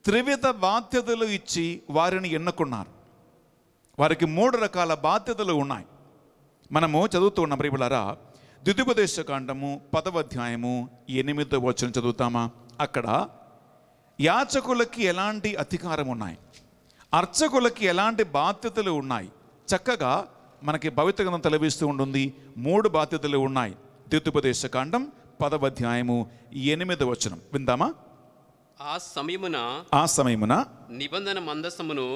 త్రివిధ బాధ్యతలు ఇచ్చి వారిని ఎన్నుకున్నారు వారికి మూడు రకాల బాధ్యతలు ఉన్నాయి మనము చదువుతూ ఉన్న ప్రియులారా ద్వితిపదేశ కాండము పదవ అధ్యాయము ఎనిమిదో వచ్చిన చదువుతామా అక్కడ యాచకులకి ఎలాంటి అధికారం ఉన్నాయి అర్చకులకి ఎలాంటి బాధ్యతలు ఉన్నాయి చక్కగా మనకి భవితగనం తెలివిస్తూ ఉంటుంది మూడు బాధ్యతలు ఉన్నాయి ద్వితుపదేశ కాండం పదవ అధ్యాయము ఎనిమిది వచనం విందామా ఆ సమయమున ఆ సమయమున నిబంధన మందసమును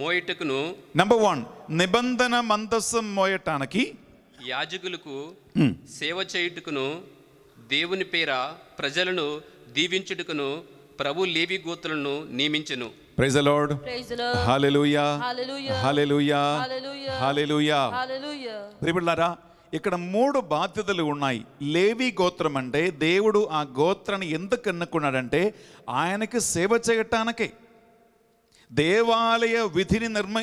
మోయటకును నంబర్ వన్ నిబంధన మందస్సం మోయటానికి యాజకులకు hmm. సేవ చేయుటకును దేవుని పేర ప్రజలను దీవించుటకును ప్రభు లేవి గోతులను నియమించును ప్రైజ్ లార్డ్ హల్లెలూయా హల్లెలూయా హల్లెలూయా ఇక్కడ మూడు బాధ్యతలు ఉన్నాయి లేవి గోత్రం అంటే దేవుడు ఆ గోత్రాన్ని ఎందుకు ఎన్నుకున్నాడంటే ఆయనకి సేవ చేయటానికే దేవాలయ విధిని నిర్మ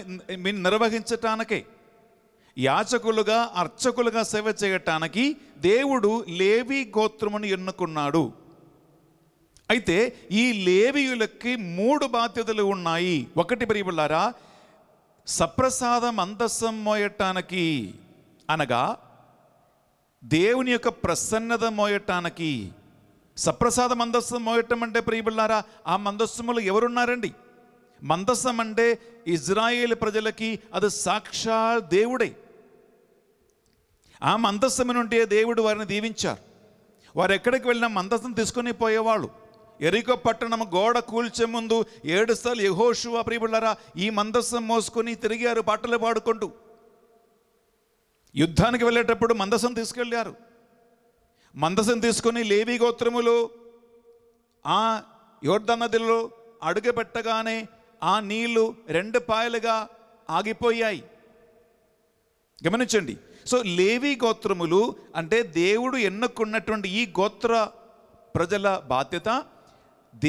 నిర్వహించటానికే యాచకులుగా అర్చకులుగా సేవ చేయటానికి దేవుడు లేవి గోత్రమును ఎన్నుకున్నాడు అయితే ఈ లేవియులకి మూడు బాధ్యతలు ఉన్నాయి ఒకటి ప్రియులారా సప్రసాదం అంతస్సం మోయటానికి అనగా దేవుని యొక్క ప్రసన్నత మోయటానికి సప్రసాదం మందస్సు మోయటం అంటే ప్రియులారా ఆ మందస్సుములు ఎవరున్నారండి మందసం అంటే ఇజ్రాయేల్ ప్రజలకి అది సాక్షా దేవుడే ఆ మందస్సము నుండి దేవుడు వారిని దీవించారు వారు ఎక్కడికి వెళ్ళినా మందస్సం తీసుకొని పోయేవాళ్ళు ఎరికో పట్టణం గోడ కూల్చే ముందు ఏడు సార్లు యహోషు ప్రియుళ్ళారా ఈ మందస్సం మోసుకొని తిరిగారు పాటలు పాడుకుంటూ యుద్ధానికి వెళ్ళేటప్పుడు మందసం తీసుకెళ్ళారు మందసం తీసుకొని లేవి గోత్రములు ఆ అడుగు అడుగుపెట్టగానే ఆ నీళ్లు రెండు పాయలుగా ఆగిపోయాయి గమనించండి సో లేవి గోత్రములు అంటే దేవుడు ఎన్నుకున్నటువంటి ఈ గోత్ర ప్రజల బాధ్యత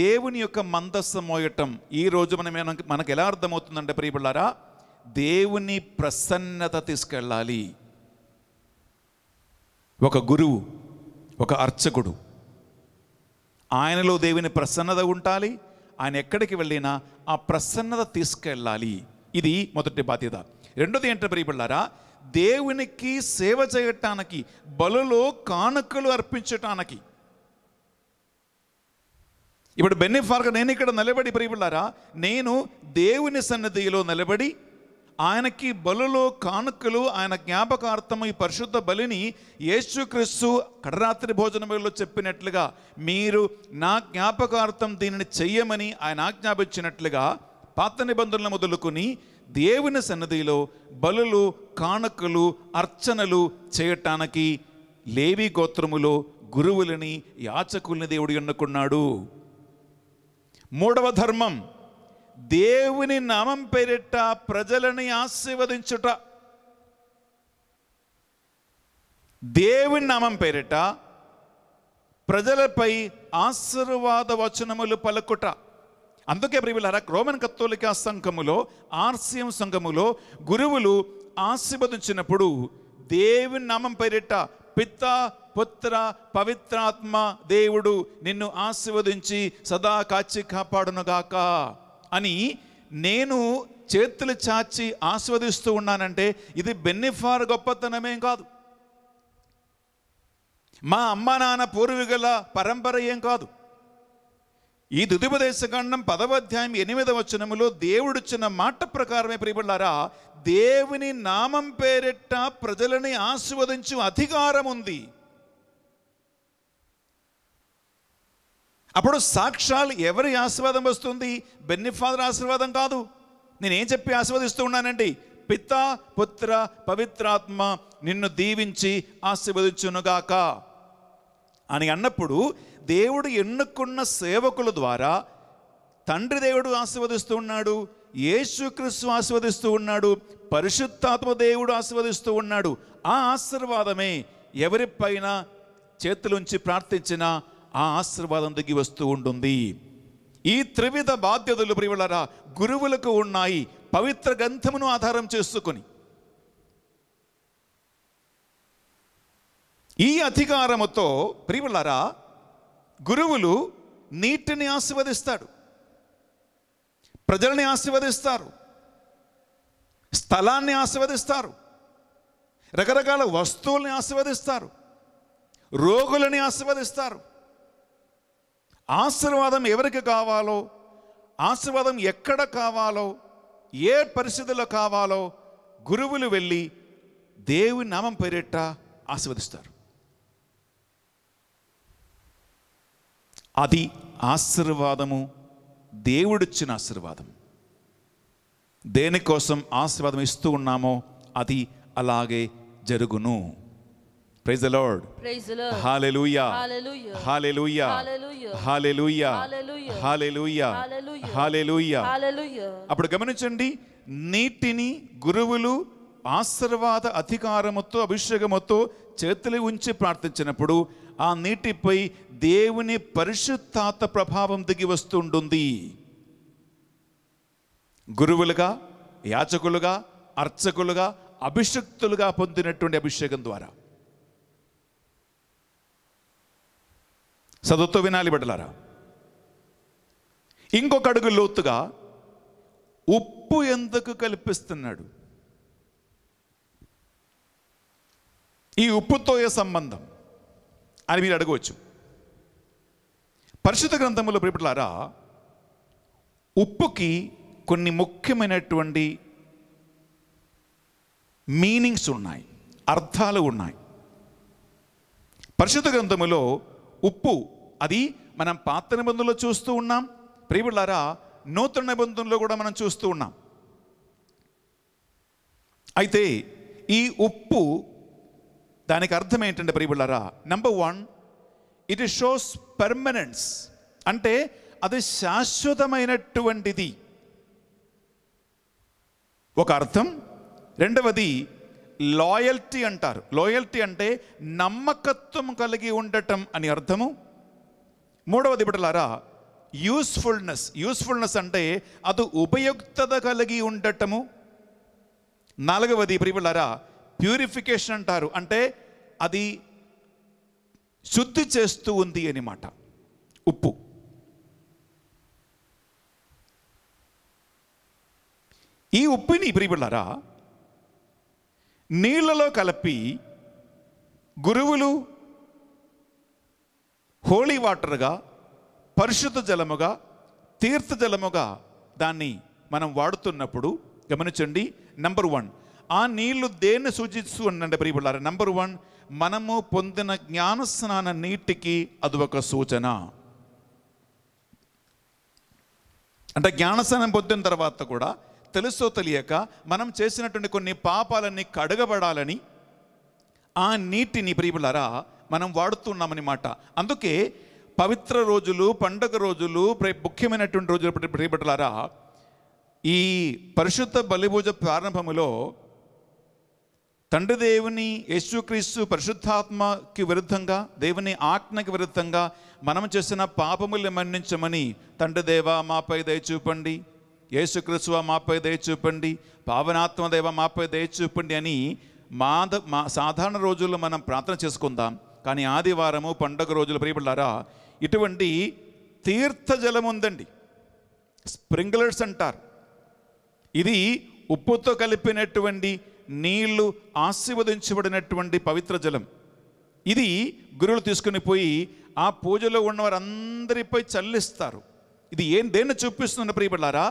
దేవుని యొక్క మందస్సు మోయటం ఈరోజు మనం మనకు ఎలా అర్థమవుతుందంటే ప్రియబిళ్ళారా దేవుని ప్రసన్నత తీసుకెళ్ళాలి ఒక గురువు ఒక అర్చకుడు ఆయనలో దేవుని ప్రసన్నత ఉండాలి ఆయన ఎక్కడికి వెళ్ళినా ఆ ప్రసన్నత తీసుకెళ్ళాలి ఇది మొదటి బాధ్యత రెండోది ఏంటో ప్రియబళ్ళారా దేవునికి సేవ చేయటానికి బలులో కానుకలు అర్పించటానికి ఇప్పుడు బెన్నిఫార్గా నేను ఇక్కడ నిలబడి ప్రియబిళ్ళారా నేను దేవుని సన్నిధిలో నిలబడి ఆయనకి బలులో కానుకలు ఆయన జ్ఞాపకార్థం ఈ పరిశుద్ధ బలిని యేసుక్రీస్తు కడరాత్రి భోజన బలిలో చెప్పినట్లుగా మీరు నా జ్ఞాపకార్థం దీనిని చెయ్యమని ఆయన ఆజ్ఞాపించినట్లుగా పాత నిబంధనలు మొదలుకొని దేవుని సన్నదిలో బలులు కానుకలు అర్చనలు చేయటానికి లేవి గోత్రములో గురువులని యాచకుల్ని దేవుడు ఎన్నుకున్నాడు మూడవ ధర్మం దేవుని నామం పేరిట ప్రజలని ఆశీర్వదించుట దేవుని నామం పేరిట ప్రజలపై ఆశీర్వాద వచనములు పలుకుట అందుకే ప్రియులారా రోమన్ కత్తోలిక సంఘములో ఆర్సిఎం సంఘములో గురువులు ఆశీర్వదించినప్పుడు దేవుని నామం పేరిట పిత్త పుత్ర పవిత్రాత్మ దేవుడు నిన్ను ఆశీర్వదించి సదా కాచి కాపాడునుగాక అని నేను చేతులు చాచి ఆస్వాదిస్తూ ఉన్నానంటే ఇది బెన్నిఫార్ గొప్పతనమేం కాదు మా అమ్మ నాన్న పూర్వీకుల పరంపర ఏం కాదు ఈ దుదిపదేశ గండం పదవ అధ్యాయం ఎనిమిదవ వచనములో దేవుడిచ్చిన మాట ప్రకారమే ప్రియపడ్డారా దేవుని నామం పేరెట్ట ప్రజలని ఆస్వాదించు అధికారం ఉంది అప్పుడు సాక్షాలు ఎవరి ఆశీర్వాదం వస్తుంది బెన్నిఫాదర్ ఆశీర్వాదం కాదు నేనేం చెప్పి ఆశీర్వదిస్తూ ఉన్నానండి పిత పుత్ర పవిత్రాత్మ నిన్ను దీవించి ఆశీర్వదించునుగాక అని అన్నప్పుడు దేవుడు ఎన్నుకున్న సేవకుల ద్వారా తండ్రి దేవుడు ఆశీర్వదిస్తూ ఉన్నాడు యేసుక్రీస్తు ఆశీర్వదిస్తూ ఉన్నాడు పరిశుద్ధాత్మ దేవుడు ఆశీర్వదిస్తూ ఉన్నాడు ఆ ఆశీర్వాదమే ఎవరిపైన చేతులుంచి ప్రార్థించినా ఆ ఆశీర్వాదం దిగి వస్తూ ఉంటుంది ఈ త్రివిధ బాధ్యతలు ప్రియులరా గురువులకు ఉన్నాయి పవిత్ర గ్రంథమును ఆధారం చేసుకొని ఈ అధికారముతో ప్రియులరా గురువులు నీటిని ఆశీర్వదిస్తాడు ప్రజల్ని ఆశీర్వదిస్తారు స్థలాన్ని ఆశీర్వదిస్తారు రకరకాల వస్తువుల్ని ఆశీర్వదిస్తారు రోగులని ఆశీర్వదిస్తారు ఆశీర్వాదం ఎవరికి కావాలో ఆశీర్వాదం ఎక్కడ కావాలో ఏ పరిస్థితుల్లో కావాలో గురువులు వెళ్ళి దేవు నామం పేరిట ఆశీర్వదిస్తారు అది ఆశీర్వాదము దేవుడిచ్చిన ఆశీర్వాదం దేనికోసం ఆశీర్వాదం ఇస్తూ ఉన్నామో అది అలాగే జరుగును praise lord hallelujah hallelujah hallelujah hallelujah hallelujah అప్పుడు గమనించండి నీటిని గురువులు ఆశీర్వాద అధికారముతో అభిషేకముతో చేతులు ఉంచి ప్రార్థించినప్పుడు ఆ నీటిపై దేవుని పరిశుద్ధాత ప్రభావం దిగి వస్తుంటుంది గురువులుగా యాచకులుగా అర్చకులుగా అభిషక్తులుగా పొందినటువంటి అభిషేకం ద్వారా చదువుతూ వినాలి బిడ్డలారా ఇంకొక అడుగు లోతుగా ఉప్పు ఎందుకు కల్పిస్తున్నాడు ఈ ఉప్పుతో ఏ సంబంధం అని మీరు అడగవచ్చు పరిశుద్ధ గ్రంథంలో ప్రిపట్లారా ఉప్పుకి కొన్ని ముఖ్యమైనటువంటి మీనింగ్స్ ఉన్నాయి అర్థాలు ఉన్నాయి పరిశుద్ధ గ్రంథములో ఉప్పు అది మనం పాత నిబంధనలో చూస్తూ ఉన్నాం ప్రియులారా నూతన నిబంధనలో కూడా మనం చూస్తూ ఉన్నాం అయితే ఈ ఉప్పు దానికి అర్థం ఏంటంటే ప్రియులారా number one it shows permanence అంటే అది శాశ్వతమైనటువంటిది ఒక అర్థం రెండవది లాయల్టీ అంటారు లాయల్టీ అంటే నమ్మకత్వం కలిగి ఉండటం అని అర్థము మూడవది బిడ్డలారా యూస్ఫుల్నెస్ యూస్ఫుల్నెస్ అంటే అది ఉపయుక్తత కలిగి ఉండటము నాలుగవది ప్రియులారా ప్యూరిఫికేషన్ అంటారు అంటే అది శుద్ధి చేస్తూ ఉంది అనమాట ఉప్పు ఈ ఉప్పుని ప్రియులారా నీళ్లలో కలిపి గురువులు హోలీ వాటర్గా పరిశుద్ధ జలముగా తీర్థ జలముగా దాన్ని మనం వాడుతున్నప్పుడు గమనించండి నెంబర్ వన్ ఆ నీళ్లు దేన్ని సూచిస్తూ అంటే ప్రియపడారు నెంబర్ వన్ మనము పొందిన జ్ఞానస్నాన నీటికి అది ఒక సూచన అంటే జ్ఞానస్నానం పొందిన తర్వాత కూడా తెలుసో తెలియక మనం చేసినటువంటి కొన్ని పాపాలన్నీ కడగబడాలని ఆ నీటిని ప్రియులారా మనం వాడుతున్నామన్నమాట అందుకే పవిత్ర రోజులు పండుగ రోజులు ముఖ్యమైనటువంటి రోజులు ప్రియబడలారా ఈ పరిశుద్ధ బలిభూజ ప్రారంభములో తండ్రి దేవుని యేసుక్రీస్తు పరిశుద్ధాత్మకి విరుద్ధంగా దేవుని ఆజ్ఞకి విరుద్ధంగా మనం చేసిన పాపములు మన్నించమని తండ్రి దేవా మాపై దయచూపండి చూపండి క్రిస్తువ మాపై దయ చూపండి దేవ మాపై దయ చూపండి అని మాద మా సాధారణ రోజుల్లో మనం ప్రార్థన చేసుకుందాం కానీ ఆదివారము పండగ రోజులు ప్రియపడ్డారా ఇటువంటి తీర్థజలం ఉందండి స్ప్రింక్లర్స్ అంటారు ఇది ఉప్పుతో కలిపినటువంటి నీళ్లు ఆశీర్వదించబడినటువంటి పవిత్ర జలం ఇది గురువులు తీసుకుని పోయి ఆ పూజలో ఉన్నవారందరిపై చల్లిస్తారు ఇది ఏం దేన్ని చూపిస్తున్న ప్రియపడ్డారా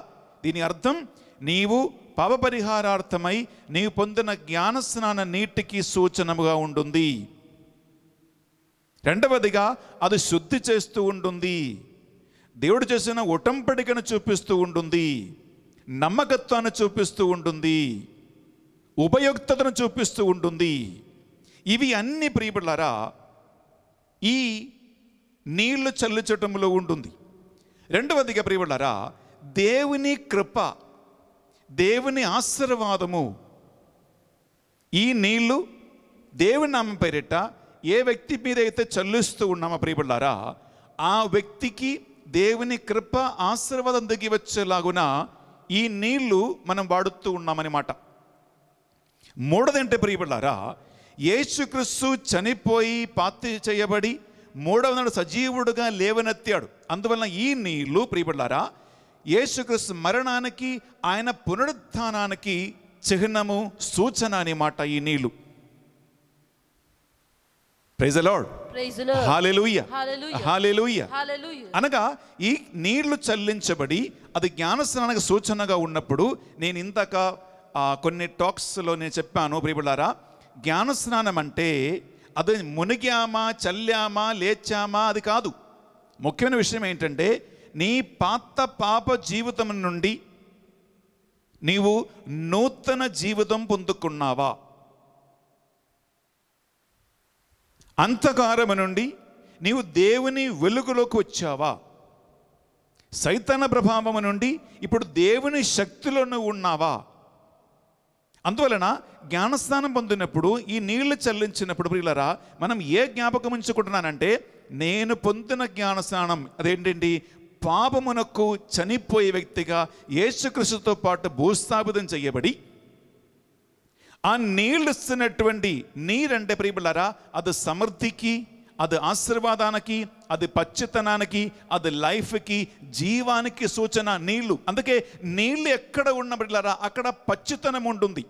దీని అర్థం నీవు పాపపరిహారార్థమై నీవు పొందిన జ్ఞానస్నాన నీటికి సూచనముగా ఉంటుంది రెండవదిగా అది శుద్ధి చేస్తూ ఉంటుంది దేవుడు చేసిన ఉటంపడికను చూపిస్తూ ఉంటుంది నమ్మకత్వాన్ని చూపిస్తూ ఉంటుంది ఉపయుక్తతను చూపిస్తూ ఉంటుంది ఇవి అన్ని ప్రియపడారా ఈ నీళ్లు చల్లుచటంలో ఉంటుంది రెండవదిగా ప్రియపడారా దేవుని కృప దేవుని ఆశీర్వాదము ఈ నీళ్లు దేవుని నామం పేరిట ఏ వ్యక్తి మీద అయితే చల్లుస్తూ ఉన్నామో ప్రియపడ్డారా ఆ వ్యక్తికి దేవుని కృప ఆశీర్వాదం దిగి వచ్చేలాగున ఈ నీళ్లు మనం వాడుతూ ఉన్నామన్నమాట మూడదంటే ప్రియపడ్డారా యేసుక్రిస్తు చనిపోయి పాతి చేయబడి మూడవ నాడు సజీవుడుగా లేవనెత్తాడు అందువలన ఈ నీళ్లు ప్రియపడ్డారా యేసుక్రీస్తు మరణానికి ఆయన పునరుత్నానికి చిహ్నము సూచన అనే మాట ఈ నీళ్లు అనగా ఈ నీళ్లు చల్లించబడి అది జ్ఞానస్నానకు సూచనగా ఉన్నప్పుడు నేను ఇంతక కొన్ని టాక్స్లో నేను చెప్పాను ప్రియబులారా జ్ఞానస్నానం అంటే అది మునిగామా చల్లామా లేచామా అది కాదు ముఖ్యమైన విషయం ఏంటంటే నీ పాత పాప జీవితం నుండి నీవు నూతన జీవితం పొందుకున్నావా అంతకారము నుండి నీవు దేవుని వెలుగులోకి వచ్చావా సైతన ప్రభావము నుండి ఇప్పుడు దేవుని శక్తిలో నువ్వు ఉన్నావా అందువలన జ్ఞానస్నానం పొందినప్పుడు ఈ నీళ్లు చల్లించినప్పుడు ప్రియులరా మనం ఏ జ్ఞాపకం ఉంచుకుంటున్నానంటే నేను పొందిన జ్ఞానస్నానం అదేంటండి పాపమునకు చనిపోయే వ్యక్తిగా యేసుక్రీస్తుతో పాటు భూస్థాపితం చేయబడి ఆ నీళ్ళు ఇస్తున్నటువంటి నీరంటే ప్రియబిళ్ళారా అది సమృద్ధికి అది ఆశీర్వాదానికి అది పచ్చితనానికి అది లైఫ్కి జీవానికి సూచన నీళ్లు అందుకే నీళ్లు ఎక్కడ ఉన్న అక్కడ పచ్చితనం ఉంటుంది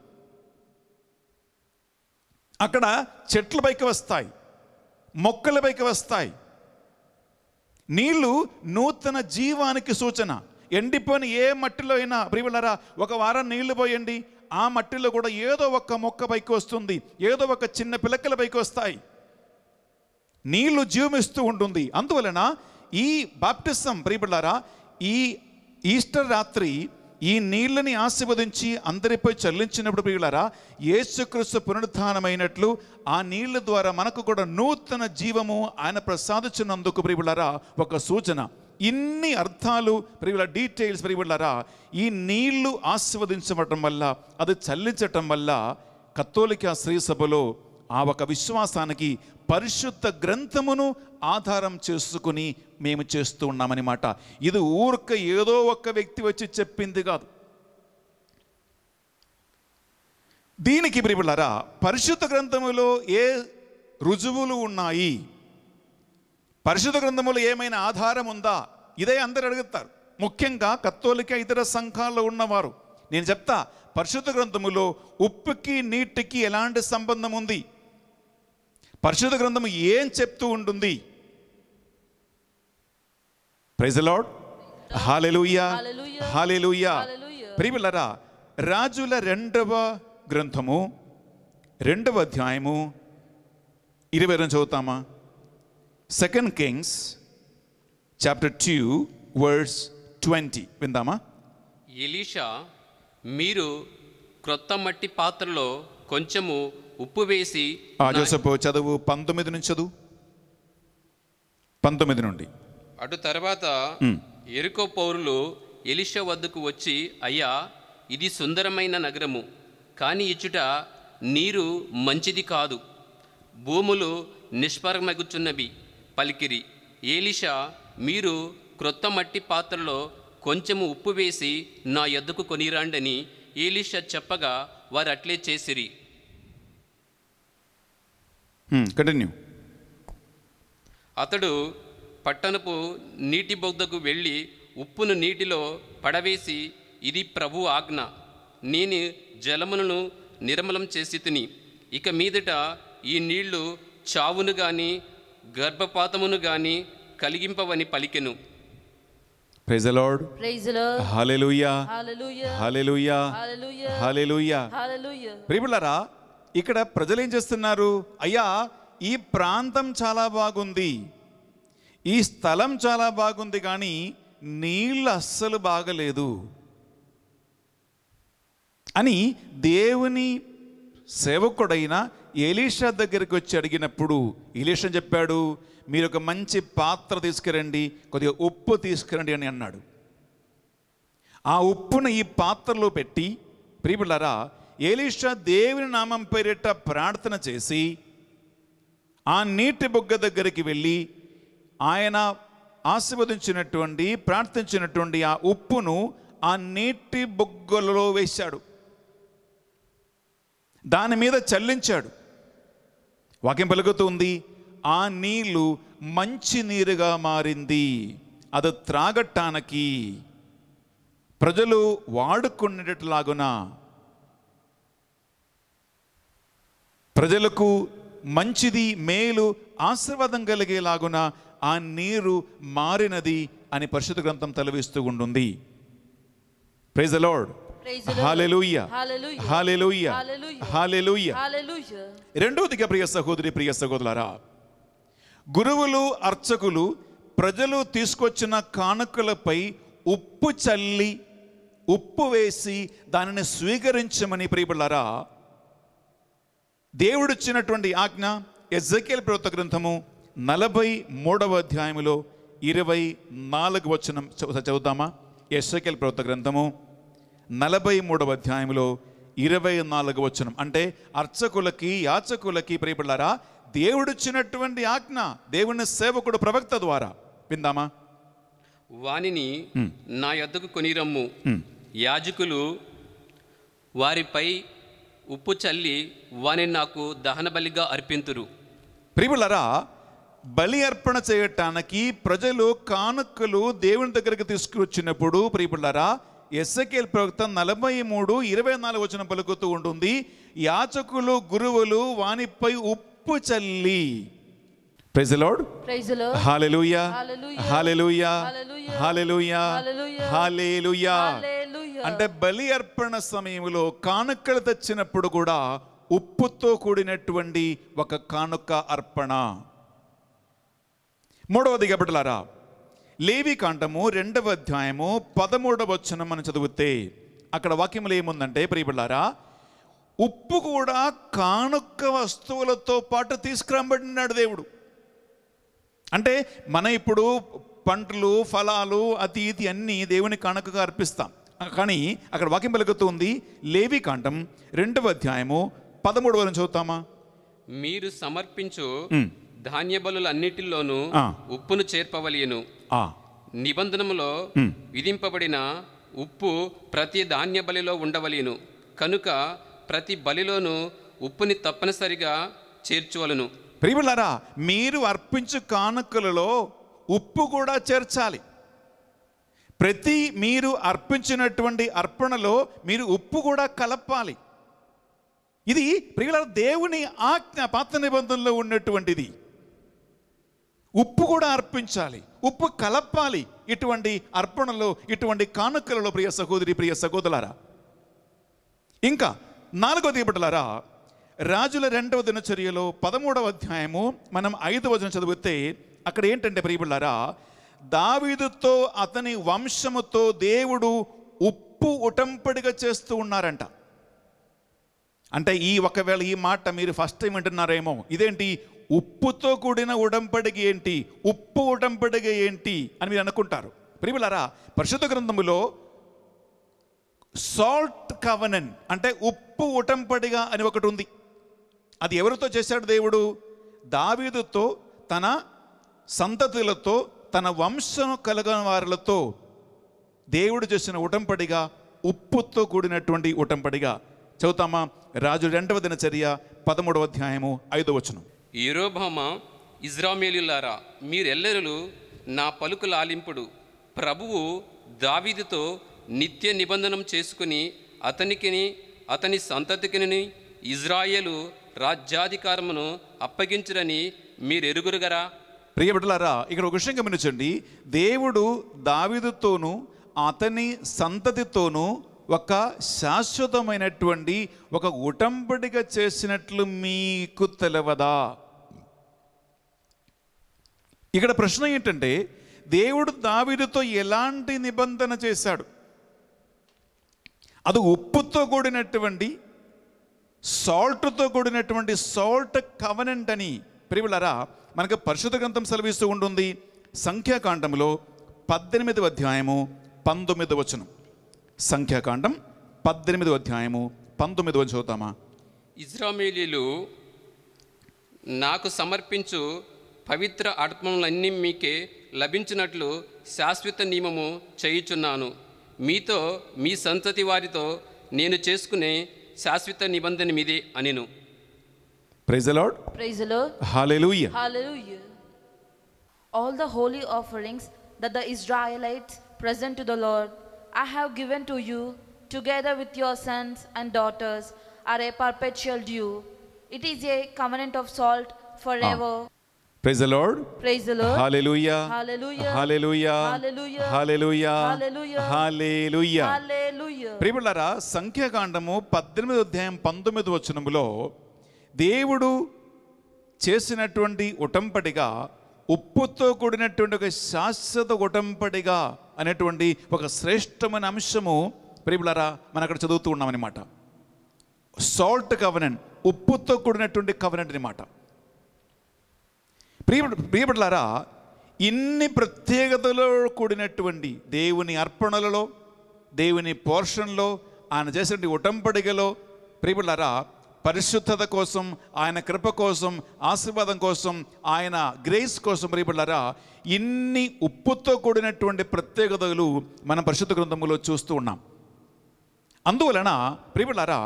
అక్కడ చెట్ల పైకి వస్తాయి మొక్కల పైకి వస్తాయి నీళ్లు నూతన జీవానికి సూచన ఎండిపోయిన ఏ మట్టిలో అయినా ప్రియులరా ఒక వారం నీళ్లు పోయండి ఆ మట్టిలో కూడా ఏదో ఒక మొక్క పైకి వస్తుంది ఏదో ఒక చిన్న పిలకల పైకి వస్తాయి నీళ్లు జీవమిస్తూ ఉంటుంది అందువలన ఈ బాప్టిసం ప్రియులారా ఈ ఈస్టర్ రాత్రి ఈ నీళ్ళని ఆశీర్వదించి అందరిపై చల్లించినప్పుడు ప్రియులారా యేసుక్రీస్తు పునరుద్ధానమైనట్లు ఆ నీళ్ళ ద్వారా మనకు కూడా నూతన జీవము ఆయన ప్రసాదించినందుకు ప్రియులారా ఒక సూచన ఇన్ని అర్థాలు ప్రియుల డీటెయిల్స్ ప్రియులారా ఈ నీళ్లు ఆశీర్వదించబడటం వల్ల అది చల్లించటం వల్ల కత్తోలిక స్త్రీ సభలో ఆ ఒక విశ్వాసానికి పరిశుద్ధ గ్రంథమును ఆధారం చేసుకుని మేము చేస్తూ ఉన్నామన్నమాట ఇది ఊరక ఏదో ఒక వ్యక్తి వచ్చి చెప్పింది కాదు దీనికి ప్రియులరా పరిశుద్ధ గ్రంథములో ఏ రుజువులు ఉన్నాయి పరిశుద్ధ గ్రంథములో ఏమైనా ఆధారం ఉందా ఇదే అందరు అడుగుతారు ముఖ్యంగా కత్తోలిక ఇతర సంఘాల్లో ఉన్నవారు నేను చెప్తా పరిశుద్ధ గ్రంథములో ఉప్పుకి నీటికి ఎలాంటి సంబంధం ఉంది పరిశుద్ధ గ్రంథం ఏం చెప్తూ ఉంటుంది ప్రెజలాడ్ హాలెలుయా హాలెలుయా ప్రియులరా రాజుల రెండవ గ్రంథము రెండవ అధ్యాయము ఇరవై రెండు చదువుతామా second Kings chapter two words twenty విందామా ఎలీషా మీరు క్రొత్త మట్టి పాత్రలో కొంచెము ఉప్పు వేసి జోసపు చదువు పంతొమ్మిది నుంచి చదువు పంతొమ్మిది నుండి అటు తర్వాత ఎరుకో పౌరులు ఎలిష వద్దకు వచ్చి అయ్యా ఇది సుందరమైన నగరము కానీ ఇచ్చుట నీరు మంచిది కాదు భూములు నిష్పరమగుచున్నవి పలికిరి ఏలిష మీరు క్రొత్త మట్టి పాత్రలో కొంచెము ఉప్పు వేసి నా ఎద్దుకు కొనిరాండని ఏలిషా చెప్పగా వారు అట్లే చేసిరి కంటిన్యూ hmm. అతడు పట్టణపు నీటి బొద్దకు వెళ్ళి ఉప్పును నీటిలో పడవేసి ఇది ప్రభు ఆజ్ఞ నేను జలములను నిర్మలం చేసి తిని ఇక మీదట ఈ నీళ్లు చావును గాని గర్భపాతమును గాని కలిగింపవని పలికెను ప్రైజ్ ఇక్కడ ప్రజలు ఏం చేస్తున్నారు అయ్యా ఈ ప్రాంతం చాలా బాగుంది ఈ స్థలం చాలా బాగుంది కానీ నీళ్ళు అస్సలు బాగలేదు అని దేవుని సేవకుడైన ఎలీషా దగ్గరికి వచ్చి అడిగినప్పుడు ఎలీషా చెప్పాడు మీరు ఒక మంచి పాత్ర తీసుకురండి కొద్దిగా ఉప్పు తీసుకురండి అని అన్నాడు ఆ ఉప్పును ఈ పాత్రలో పెట్టి ప్రియబిళ్ళారా ఏలీషా దేవుని నామం పేరిట ప్రార్థన చేసి ఆ నీటి బొగ్గ దగ్గరికి వెళ్ళి ఆయన ఆశీర్వదించినటువంటి ప్రార్థించినటువంటి ఆ ఉప్పును ఆ నీటి బొగ్గలలో వేశాడు దాని మీద చల్లించాడు వాక్యం పలుకుతుంది ఆ నీళ్లు మంచి నీరుగా మారింది అది త్రాగట్టానికి ప్రజలు వాడుకునేటట్లాగునా ప్రజలకు మంచిది మేలు ఆశీర్వాదం కలిగేలాగున ఆ నీరు మారినది అని పరిశుద్ధ గ్రంథం తలవిస్తూ ఉంటుంది ప్రైజ్ లార్డ్ రెండవదిగా ప్రియ సహోదరి ప్రియ సహోదరులారా గురువులు అర్చకులు ప్రజలు తీసుకొచ్చిన కానుకలపై ఉప్పు చల్లి ఉప్పు వేసి దానిని స్వీకరించమని ప్రియపడారా దేవుడు ఇచ్చినటువంటి ఆజ్ఞ ఎజకేల్ ప్రవృత్త గ్రంథము నలభై మూడవ అధ్యాయంలో ఇరవై నాలుగు వచనం చదువుతామా ఎస్ఎకేల్ ప్రవృత్త గ్రంథము నలభై మూడవ అధ్యాయంలో ఇరవై నాలుగు వచనం అంటే అర్చకులకి యాచకులకి ప్రియపడ్డారా దేవుడిచ్చినటువంటి ఆజ్ఞ దేవుని సేవకుడు ప్రవక్త ద్వారా విందామా వానిని నా యొద్దకు కొనిరమ్ము యాజకులు వారిపై ఉప్పు చల్లి వాని నాకు దహన బలిగా అర్పింతురు ప్రియులరా బలి అర్పణ చేయటానికి ప్రజలు కానుకలు దేవుని దగ్గరికి తీసుకువచ్చినప్పుడు ప్రియులరా ఎస్ఎకేల్ ప్రవక్త నలభై మూడు ఇరవై నాలుగు వచ్చిన పలుకుతూ ఉంటుంది యాచకులు గురువులు వానిపై ఉప్పు చల్లి praise lord hallelujah hallelujah hallelujah hallelujah అంటే బలి అర్పణ సమయంలో కానుకలు తెచ్చినప్పుడు కూడా ఉప్పుతో కూడినటువంటి ఒక కానుక అర్పణ మూడవది గబటలారా లేవి కాండము రెండవ అధ్యాయము పదమూడవ వచ్చనం మనం చదివితే అక్కడ వాక్యములు ఏముందంటే ప్రియబిళ్ళారా ఉప్పు కూడా కానుక వస్తువులతో పాటు తీసుకురాబడినాడు దేవుడు అంటే మన ఇప్పుడు పంటలు ఫలాలు అతి ఇది అన్నీ దేవుని కానుకగా అర్పిస్తాం కానీ అక్కడ వాక్యం పలుకుతుంది లేవి కాండం రెండవ అధ్యాయము పదమూడు వరకు చదువుతామా మీరు సమర్పించు ధాన్య బలులన్నిటిలోనూ ఉప్పును చేర్పవలియను నిబంధనములో విధింపబడిన ఉప్పు ప్రతి ధాన్య బలిలో ఉండవలియను కనుక ప్రతి బలిలోనూ ఉప్పుని తప్పనిసరిగా చేర్చువలను ప్రియులరా మీరు అర్పించు కానుకలలో ఉప్పు కూడా చేర్చాలి ప్రతి మీరు అర్పించినటువంటి అర్పణలో మీరు ఉప్పు కూడా కలపాలి ఇది ప్రియుల దేవుని ఆజ్ఞ పాత నిబంధనలో ఉన్నటువంటిది ఉప్పు కూడా అర్పించాలి ఉప్పు కలపాలి ఇటువంటి అర్పణలో ఇటువంటి కానుకలలో ప్రియ సహోదరి ప్రియ సహోదరులారా ఇంకా నాలుగో బిడ్డలారా రాజుల రెండవ దినచర్యలో పదమూడవ అధ్యాయము మనం ఐదు వచనం చదివితే అక్కడ ఏంటంటే ప్రియబుళ్ళారా దావీదుతో అతని వంశముతో దేవుడు ఉప్పు ఉటంపడిగా చేస్తూ ఉన్నారంట అంటే ఈ ఒకవేళ ఈ మాట మీరు ఫస్ట్ టైం వింటున్నారేమో ఇదేంటి ఉప్పుతో కూడిన ఉడంపడిగ ఏంటి ఉప్పు ఉడంపడిగ ఏంటి అని మీరు అనుకుంటారు ప్రిమిలారా పరిశుద్ధ గ్రంథములో సాల్ట్ కవనన్ అంటే ఉప్పు ఉటంపడిగా అని ఒకటి ఉంది అది ఎవరితో చేశాడు దేవుడు దావీదుతో తన సంతతులతో తన వంశం కలగని వారులతో దేవుడు చేసిన ఉటంపడిగా ఉప్పుతో కూడినటువంటి ఉటంపడిగా చదువుతామా రాజు రెండవ దినచర్య పదమూడవ అధ్యాయము ఐదవ వచనం ఈరోభామ ఇజ్రామేలులారా మీరెల్లరూ నా పలుకుల ఆలింపుడు ప్రభువు దావీదుతో నిత్య నిబంధనం చేసుకుని అతనికిని అతని సంతతికిని ఇజ్రాయేలు రాజ్యాధికారమును మీరు ఎరుగురుగరా ప్రియబిడ్డలారా ఇక్కడ ఒక విషయం గమనించండి దేవుడు దావిదుతోను అతని సంతతితోనూ ఒక శాశ్వతమైనటువంటి ఒక ఉటంబడిగా చేసినట్లు మీకు తెలవదా ఇక్కడ ప్రశ్న ఏంటంటే దేవుడు దావిదుతో ఎలాంటి నిబంధన చేశాడు అది ఉప్పుతో కూడినటువంటి సాల్ట్తో కూడినటువంటి సాల్ట్ కవనెంట్ అని ప్రియులరా మనకు పరిశుద్ధ గ్రంథం సెలవిస్తూ ఉంటుంది సంఖ్యాకాండంలో పద్దెనిమిదవ అధ్యాయము పంతొమ్మిది వచనం సంఖ్యాకాండం పద్దెనిమిదవ అధ్యాయము పంతొమ్మిది వచనం చూద్దామా ఇజ్రామేలీలు నాకు సమర్పించు పవిత్ర ఆత్మలన్నీ మీకే లభించినట్లు శాశ్వత నియమము చేయుచున్నాను మీతో మీ సంతతి వారితో నేను చేసుకునే శాశ్వత నిబంధన మీదే అనిను praise lord praise lord hallelujah hallelujah all the holy that the Israelites present to the Lord, I have given to you, together with your sons and daughters, are a perpetual due. It is a covenant of salt forever. Ah. Praise lord praise lord hallelujah hallelujah hallelujah hallelujah ప్రియులారా సంఖ్యాకాండము పద్దెనిమిది అధ్యాయం పంతొమ్మిది వచనములో దేవుడు చేసినటువంటి ఉటంపడిగా ఉప్పుతో కూడినటువంటి ఒక శాశ్వత ఉటంపడిగా అనేటువంటి ఒక శ్రేష్టమైన అంశము ప్రియులారా మనం అక్కడ చదువుతూ ఉన్నామన్నమాట సాల్ట్ కవనెంట్ ఉప్పుతో కూడినటువంటి కవనెంట్ అనమాట ప్రియ ప్రియపడలారా ఇన్ని ప్రత్యేకతలో కూడినటువంటి దేవుని అర్పణలలో దేవుని పోర్షన్లో ఆయన చేసిన ఉటంపడికలో ప్రియపడలారా పరిశుద్ధత కోసం ఆయన కృప కోసం ఆశీర్వాదం కోసం ఆయన గ్రేస్ కోసం ప్రియపడలారా ఇన్ని ఉప్పుతో కూడినటువంటి ప్రత్యేకతలు మనం పరిశుద్ధ గ్రంథంలో చూస్తూ ఉన్నాం అందువలన ప్రియపడలారా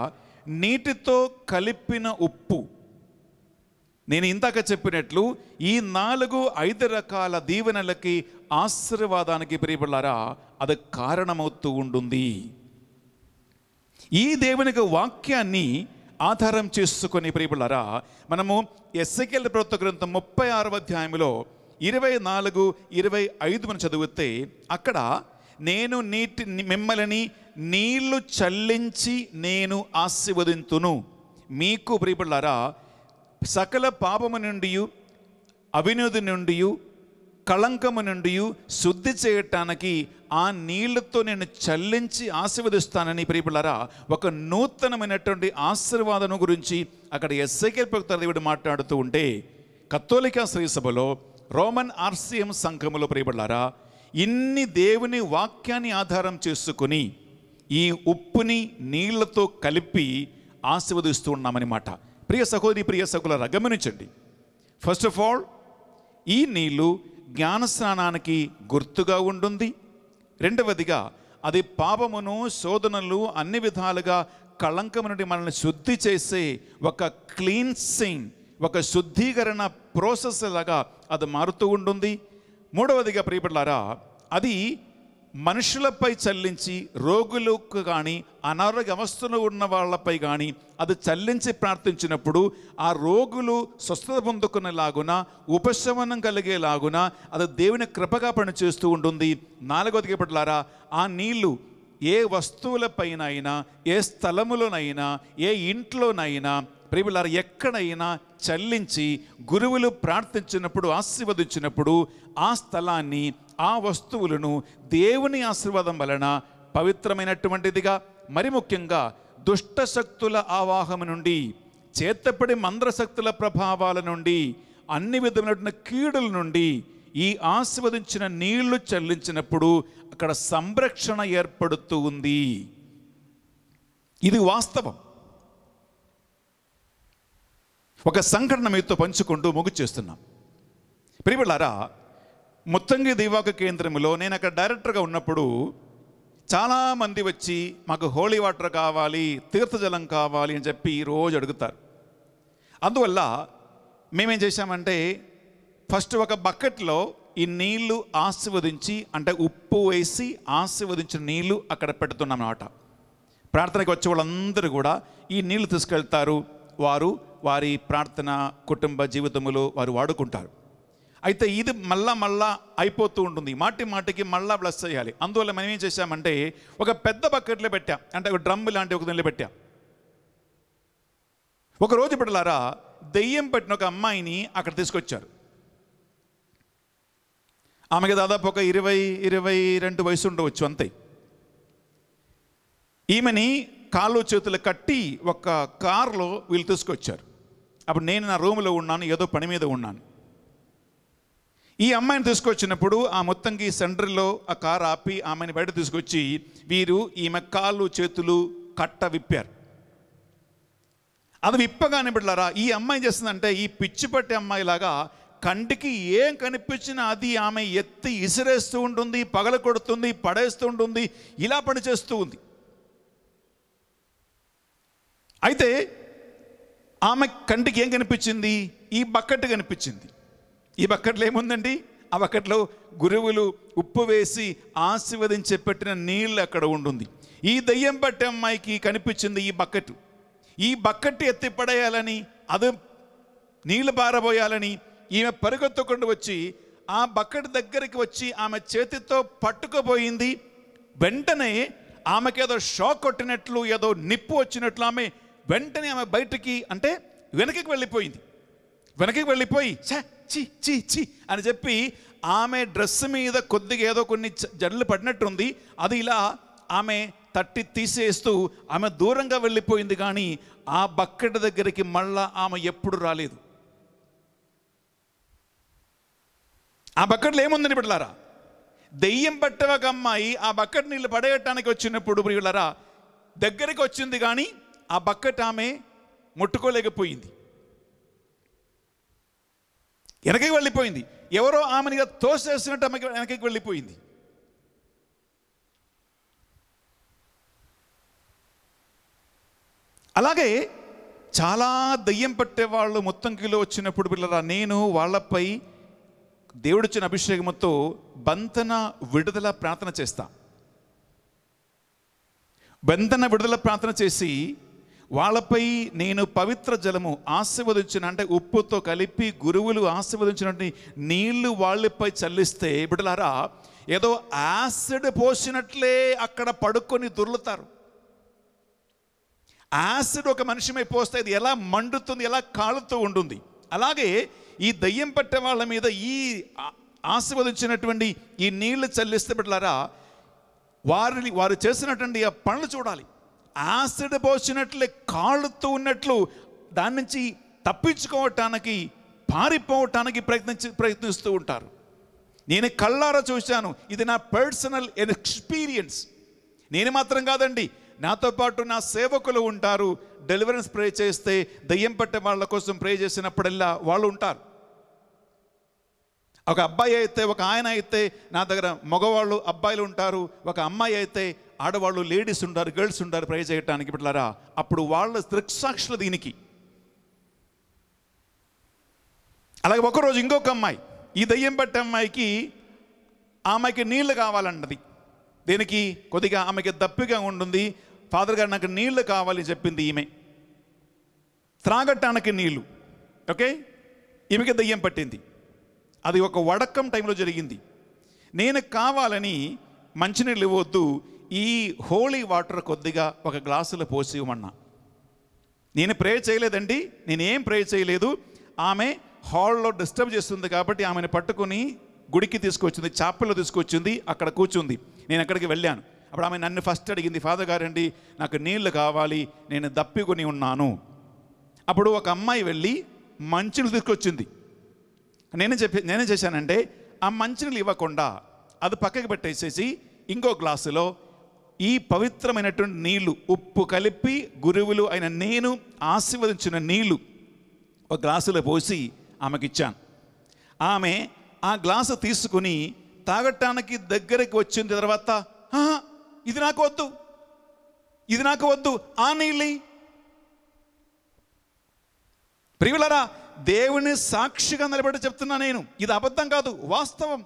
నీటితో కలిపిన ఉప్పు నేను ఇందాక చెప్పినట్లు ఈ నాలుగు ఐదు రకాల దీవెనలకి ఆశీర్వాదానికి ప్రియపడారా అది కారణమవుతూ ఉంటుంది ఈ దేవునికి వాక్యాన్ని ఆధారం చేసుకుని ప్రియపడారా మనము ఎస్సకేల ప్రభుత్వ గ్రంథం ముప్పై ఆరవ అధ్యాయంలో ఇరవై నాలుగు ఇరవై ఐదు మనం చదివితే అక్కడ నేను నీటి మిమ్మల్ని నీళ్లు చల్లించి నేను ఆశీర్వదింతును మీకు ప్రియపడారా సకల పాపము నుండి అవినీతి నుండి కళంకము నుండి శుద్ధి చేయటానికి ఆ నీళ్లతో నేను చల్లించి ఆశీర్వదిస్తానని ప్రియులరా ఒక నూతనమైనటువంటి ఆశీర్వాదం గురించి అక్కడ ఎస్ఐకే ప్రక్తర దేవుడు మాట్లాడుతూ ఉంటే కത്തോలికా శ్రీసభలో రోమన్ ఆర్సీఎం సంఘములో ప్రియబడ్డారా ఇన్ని దేవుని వాక్యాన్ని ఆధారం చేసుకుని ఈ ఉప్పుని నీళ్లతో కలిపి ఆశీర్వదిస్తూ ఉన్నామన్నమాట ప్రియ సహోదరి ప్రియ సహోదరులారా గమనించండి ఫస్ట్ ఆఫ్ ఆల్ ఈ నీళ్లు జ్ఞానస్నానానికి గుర్తుగా ఉంటుంది రెండవదిగా అది పాపమును శోధనలు అన్ని విధాలుగా కళంకం నుండి మనల్ని శుద్ధి చేసే ఒక క్లీన్సింగ్ ఒక శుద్ధీకరణ ప్రాసెస్ లాగా అది మారుతూ ఉంటుంది మూడవదిగా ప్రియపడలారా అది మనుషులపై చల్లించి రోగులకు కానీ అనారోగ్య అవస్థలు ఉన్న వాళ్ళపై కానీ అది చల్లించి ప్రార్థించినప్పుడు ఆ రోగులు స్వస్థత పొందుకునేలాగున ఉపశమనం కలిగేలాగున అది దేవుని కృపగా పనిచేస్తూ ఉంటుంది నాలుగోది చెప్పట్లారా ఆ నీళ్లు ఏ వస్తువులపైన అయినా ఏ స్థలములోనైనా ఏ ఇంట్లోనైనా ప్రేమిలారు ఎక్కడైనా చల్లించి గురువులు ప్రార్థించినప్పుడు ఆశీర్వదించినప్పుడు ఆ స్థలాన్ని ఆ వస్తువులను దేవుని ఆశీర్వాదం వలన పవిత్రమైనటువంటిదిగా మరి ముఖ్యంగా దుష్టశక్తుల ఆవాహం నుండి చేతపడి మంద్రశక్తుల ప్రభావాల నుండి అన్ని విధములైన కీడుల నుండి ఈ ఆశీర్వదించిన నీళ్లు చెల్లించినప్పుడు అక్కడ సంరక్షణ ఏర్పడుతూ ఉంది ఇది వాస్తవం ఒక సంఘటన మీతో పంచుకుంటూ ముగు చేస్తున్నాం ప్రియులారా ముత్తంగి దివాక కేంద్రంలో నేను అక్కడ డైరెక్టర్గా ఉన్నప్పుడు చాలామంది వచ్చి మాకు హోలీ వాటర్ కావాలి తీర్థజలం కావాలి అని చెప్పి రోజు అడుగుతారు అందువల్ల మేమేం చేశామంటే ఫస్ట్ ఒక బకెట్లో ఈ నీళ్లు ఆశీర్వదించి అంటే ఉప్పు వేసి ఆశీర్వదించిన నీళ్లు అక్కడ పెడుతున్నాం ప్రార్థనకి వచ్చే వాళ్ళందరూ కూడా ఈ నీళ్లు తీసుకెళ్తారు వారు వారి ప్రార్థన కుటుంబ జీవితంలో వారు వాడుకుంటారు అయితే ఇది మళ్ళా మళ్ళా అయిపోతూ ఉంటుంది మాటి మాటికి మళ్ళా బ్లస్ చేయాలి అందువల్ల మనం ఏం చేశామంటే ఒక పెద్ద బకెట్లో పెట్టాం అంటే ఒక డ్రమ్ లాంటి ఒక దానిలో ఒక ఒకరోజు పెట్టలారా దెయ్యం పెట్టిన ఒక అమ్మాయిని అక్కడ తీసుకొచ్చారు ఆమెకి దాదాపు ఒక ఇరవై ఇరవై రెండు వయసు ఉండవచ్చు అంతే ఈమెని కాళ్ళు చేతులు కట్టి ఒక కారులో వీళ్ళు తీసుకొచ్చారు అప్పుడు నేను నా రూమ్లో ఉన్నాను ఏదో పని మీద ఉన్నాను ఈ అమ్మాయిని తీసుకొచ్చినప్పుడు ఆ మొత్తంకి సెంటర్లో ఆ కారు ఆపి ఆమెని బయట తీసుకొచ్చి వీరు ఈమె కాళ్ళు చేతులు కట్ట విప్పారు అది విప్పగానే పెట్టారా ఈ అమ్మాయి చేస్తుందంటే ఈ పిచ్చిపట్టి అమ్మాయిలాగా కంటికి ఏం కనిపించినా అది ఆమె ఎత్తి ఇసిరేస్తూ ఉంటుంది పగల కొడుతుంది పడేస్తూ ఉంటుంది ఇలా పనిచేస్తూ ఉంది అయితే ఆమె కంటికి ఏం కనిపించింది ఈ బకెట్ కనిపించింది ఈ బక్కట్లో ఏముందండి ఆ బక్కట్లో గురువులు ఉప్పు వేసి ఆశీర్వదించి పెట్టిన నీళ్ళు అక్కడ ఉండుంది ఈ దయ్యం పట్టే అమ్మాయికి కనిపించింది ఈ బక్కెట్ ఈ బకెట్ ఎత్తి పడేయాలని అది నీళ్లు పారబోయాలని ఈమె పరుగెత్తుకుండా వచ్చి ఆ బకెట్ దగ్గరికి వచ్చి ఆమె చేతితో పట్టుకుపోయింది వెంటనే ఆమెకి ఏదో షాక్ కొట్టినట్లు ఏదో నిప్పు వచ్చినట్లు ఆమె వెంటనే ఆమె బయటికి అంటే వెనకకి వెళ్ళిపోయింది వెనక్కి వెళ్ళిపోయి చి చి చి అని చెప్పి ఆమె డ్రెస్ మీద కొద్దిగా ఏదో కొన్ని జడ్లు పడినట్టుంది అది ఇలా ఆమె తట్టి తీసేస్తూ ఆమె దూరంగా వెళ్ళిపోయింది కానీ ఆ బక్కెట్ దగ్గరికి మళ్ళా ఆమె ఎప్పుడు రాలేదు ఆ బకెట్లో ఏముందని బిడ్డలారా దెయ్యం పట్టే ఒక అమ్మాయి ఆ బకెట్ నీళ్ళు పడేయటానికి వచ్చినప్పుడు ప్రియులరా దగ్గరికి వచ్చింది కానీ ఆ బకెట్ ఆమె ముట్టుకోలేకపోయింది వెనకకి వెళ్ళిపోయింది ఎవరో ఆమెనిగా తోసేసినట్టు ఆమెకి వెనకకి వెళ్ళిపోయింది అలాగే చాలా దయ్యం వాళ్ళు మొత్తం కిలో వచ్చినప్పుడు పిల్లల నేను వాళ్ళపై దేవుడిచ్చిన అభిషేకంతో బంధన విడుదల ప్రార్థన చేస్తా బంధన విడుదల ప్రార్థన చేసి వాళ్ళపై నేను పవిత్ర జలము ఆశీర్వదించిన అంటే ఉప్పుతో కలిపి గురువులు ఆశీర్వదించినటువంటి నీళ్లు వాళ్ళపై చల్లిస్తే బిడలారా ఏదో యాసిడ్ పోసినట్లే అక్కడ పడుకొని దొర్లుతారు యాసిడ్ ఒక మనిషి మీద పోస్తే ఇది ఎలా మండుతుంది ఎలా కాలుతూ ఉంటుంది అలాగే ఈ దయ్యం పట్టే వాళ్ళ మీద ఈ ఆశీర్వదించినటువంటి ఈ నీళ్లు చల్లిస్తే బిడ్డలారా వారిని వారు చేసినటువంటి ఆ పనులు చూడాలి ఆసిడ్ పోసినట్లు కాళ్ళుతూ ఉన్నట్లు దాని నుంచి తప్పించుకోవటానికి పారిపోవటానికి ప్రయత్నించి ప్రయత్నిస్తూ ఉంటారు నేను కళ్ళారా చూశాను ఇది నా పర్సనల్ ఎక్స్పీరియన్స్ నేను మాత్రం కాదండి నాతో పాటు నా సేవకులు ఉంటారు డెలివరెన్స్ ప్రే చేస్తే దయ్యం పట్టే వాళ్ళ కోసం ప్రే చేసినప్పుడల్లా వాళ్ళు ఉంటారు ఒక అబ్బాయి అయితే ఒక ఆయన అయితే నా దగ్గర మగవాళ్ళు అబ్బాయిలు ఉంటారు ఒక అమ్మాయి అయితే ఆడవాళ్ళు లేడీస్ ఉంటారు గర్ల్స్ ఉంటారు ప్రైజ్ చేయటానికి పెట్టారా అప్పుడు వాళ్ళ దృక్సాక్షులు దీనికి అలాగే ఒకరోజు ఇంకొక అమ్మాయి ఈ దయ్యం పట్టే అమ్మాయికి ఆమెకి నీళ్లు కావాలంటది దీనికి కొద్దిగా ఆమెకి దప్పిగా ఉంటుంది ఫాదర్ గారు నాకు నీళ్లు కావాలి చెప్పింది ఈమె త్రాగట్టానికి నీళ్లు ఓకే ఈమెకి దయ్యం పట్టింది అది ఒక వడకం టైంలో జరిగింది నేను కావాలని మంచినీళ్ళు ఇవ్వద్దు ఈ హోలీ వాటర్ కొద్దిగా ఒక గ్లాసులో పోసి ఇవ్వమన్నా నేను ప్రే చేయలేదండి నేనేం ప్రే చేయలేదు ఆమె హాల్లో డిస్టర్బ్ చేస్తుంది కాబట్టి ఆమెను పట్టుకుని గుడికి తీసుకొచ్చింది చాపల్లో తీసుకొచ్చింది అక్కడ కూర్చుంది నేను అక్కడికి వెళ్ళాను అప్పుడు ఆమె నన్ను ఫస్ట్ అడిగింది ఫాదర్ గారండి నాకు నీళ్లు కావాలి నేను దప్పికొని ఉన్నాను అప్పుడు ఒక అమ్మాయి వెళ్ళి మంచులు తీసుకొచ్చింది నేనే చెప్పి నేనే చేశానంటే ఆ మంచినీళ్ళు ఇవ్వకుండా అది పక్కకి పెట్టేసేసి ఇంకో గ్లాసులో ఈ పవిత్రమైనటువంటి నీళ్లు ఉప్పు కలిపి గురువులు అయిన నేను ఆశీర్వదించిన నీళ్లు ఒక గ్లాసులో పోసి ఆమెకిచ్చాను ఆమె ఆ గ్లాసు తీసుకుని తాగటానికి దగ్గరికి వచ్చిన తర్వాత ఇది నాకు వద్దు ఇది నాకు వద్దు ఆ నీళ్ళి ప్రియులరా దేవుని సాక్షిగా నిలబడి చెప్తున్నా నేను ఇది అబద్ధం కాదు వాస్తవం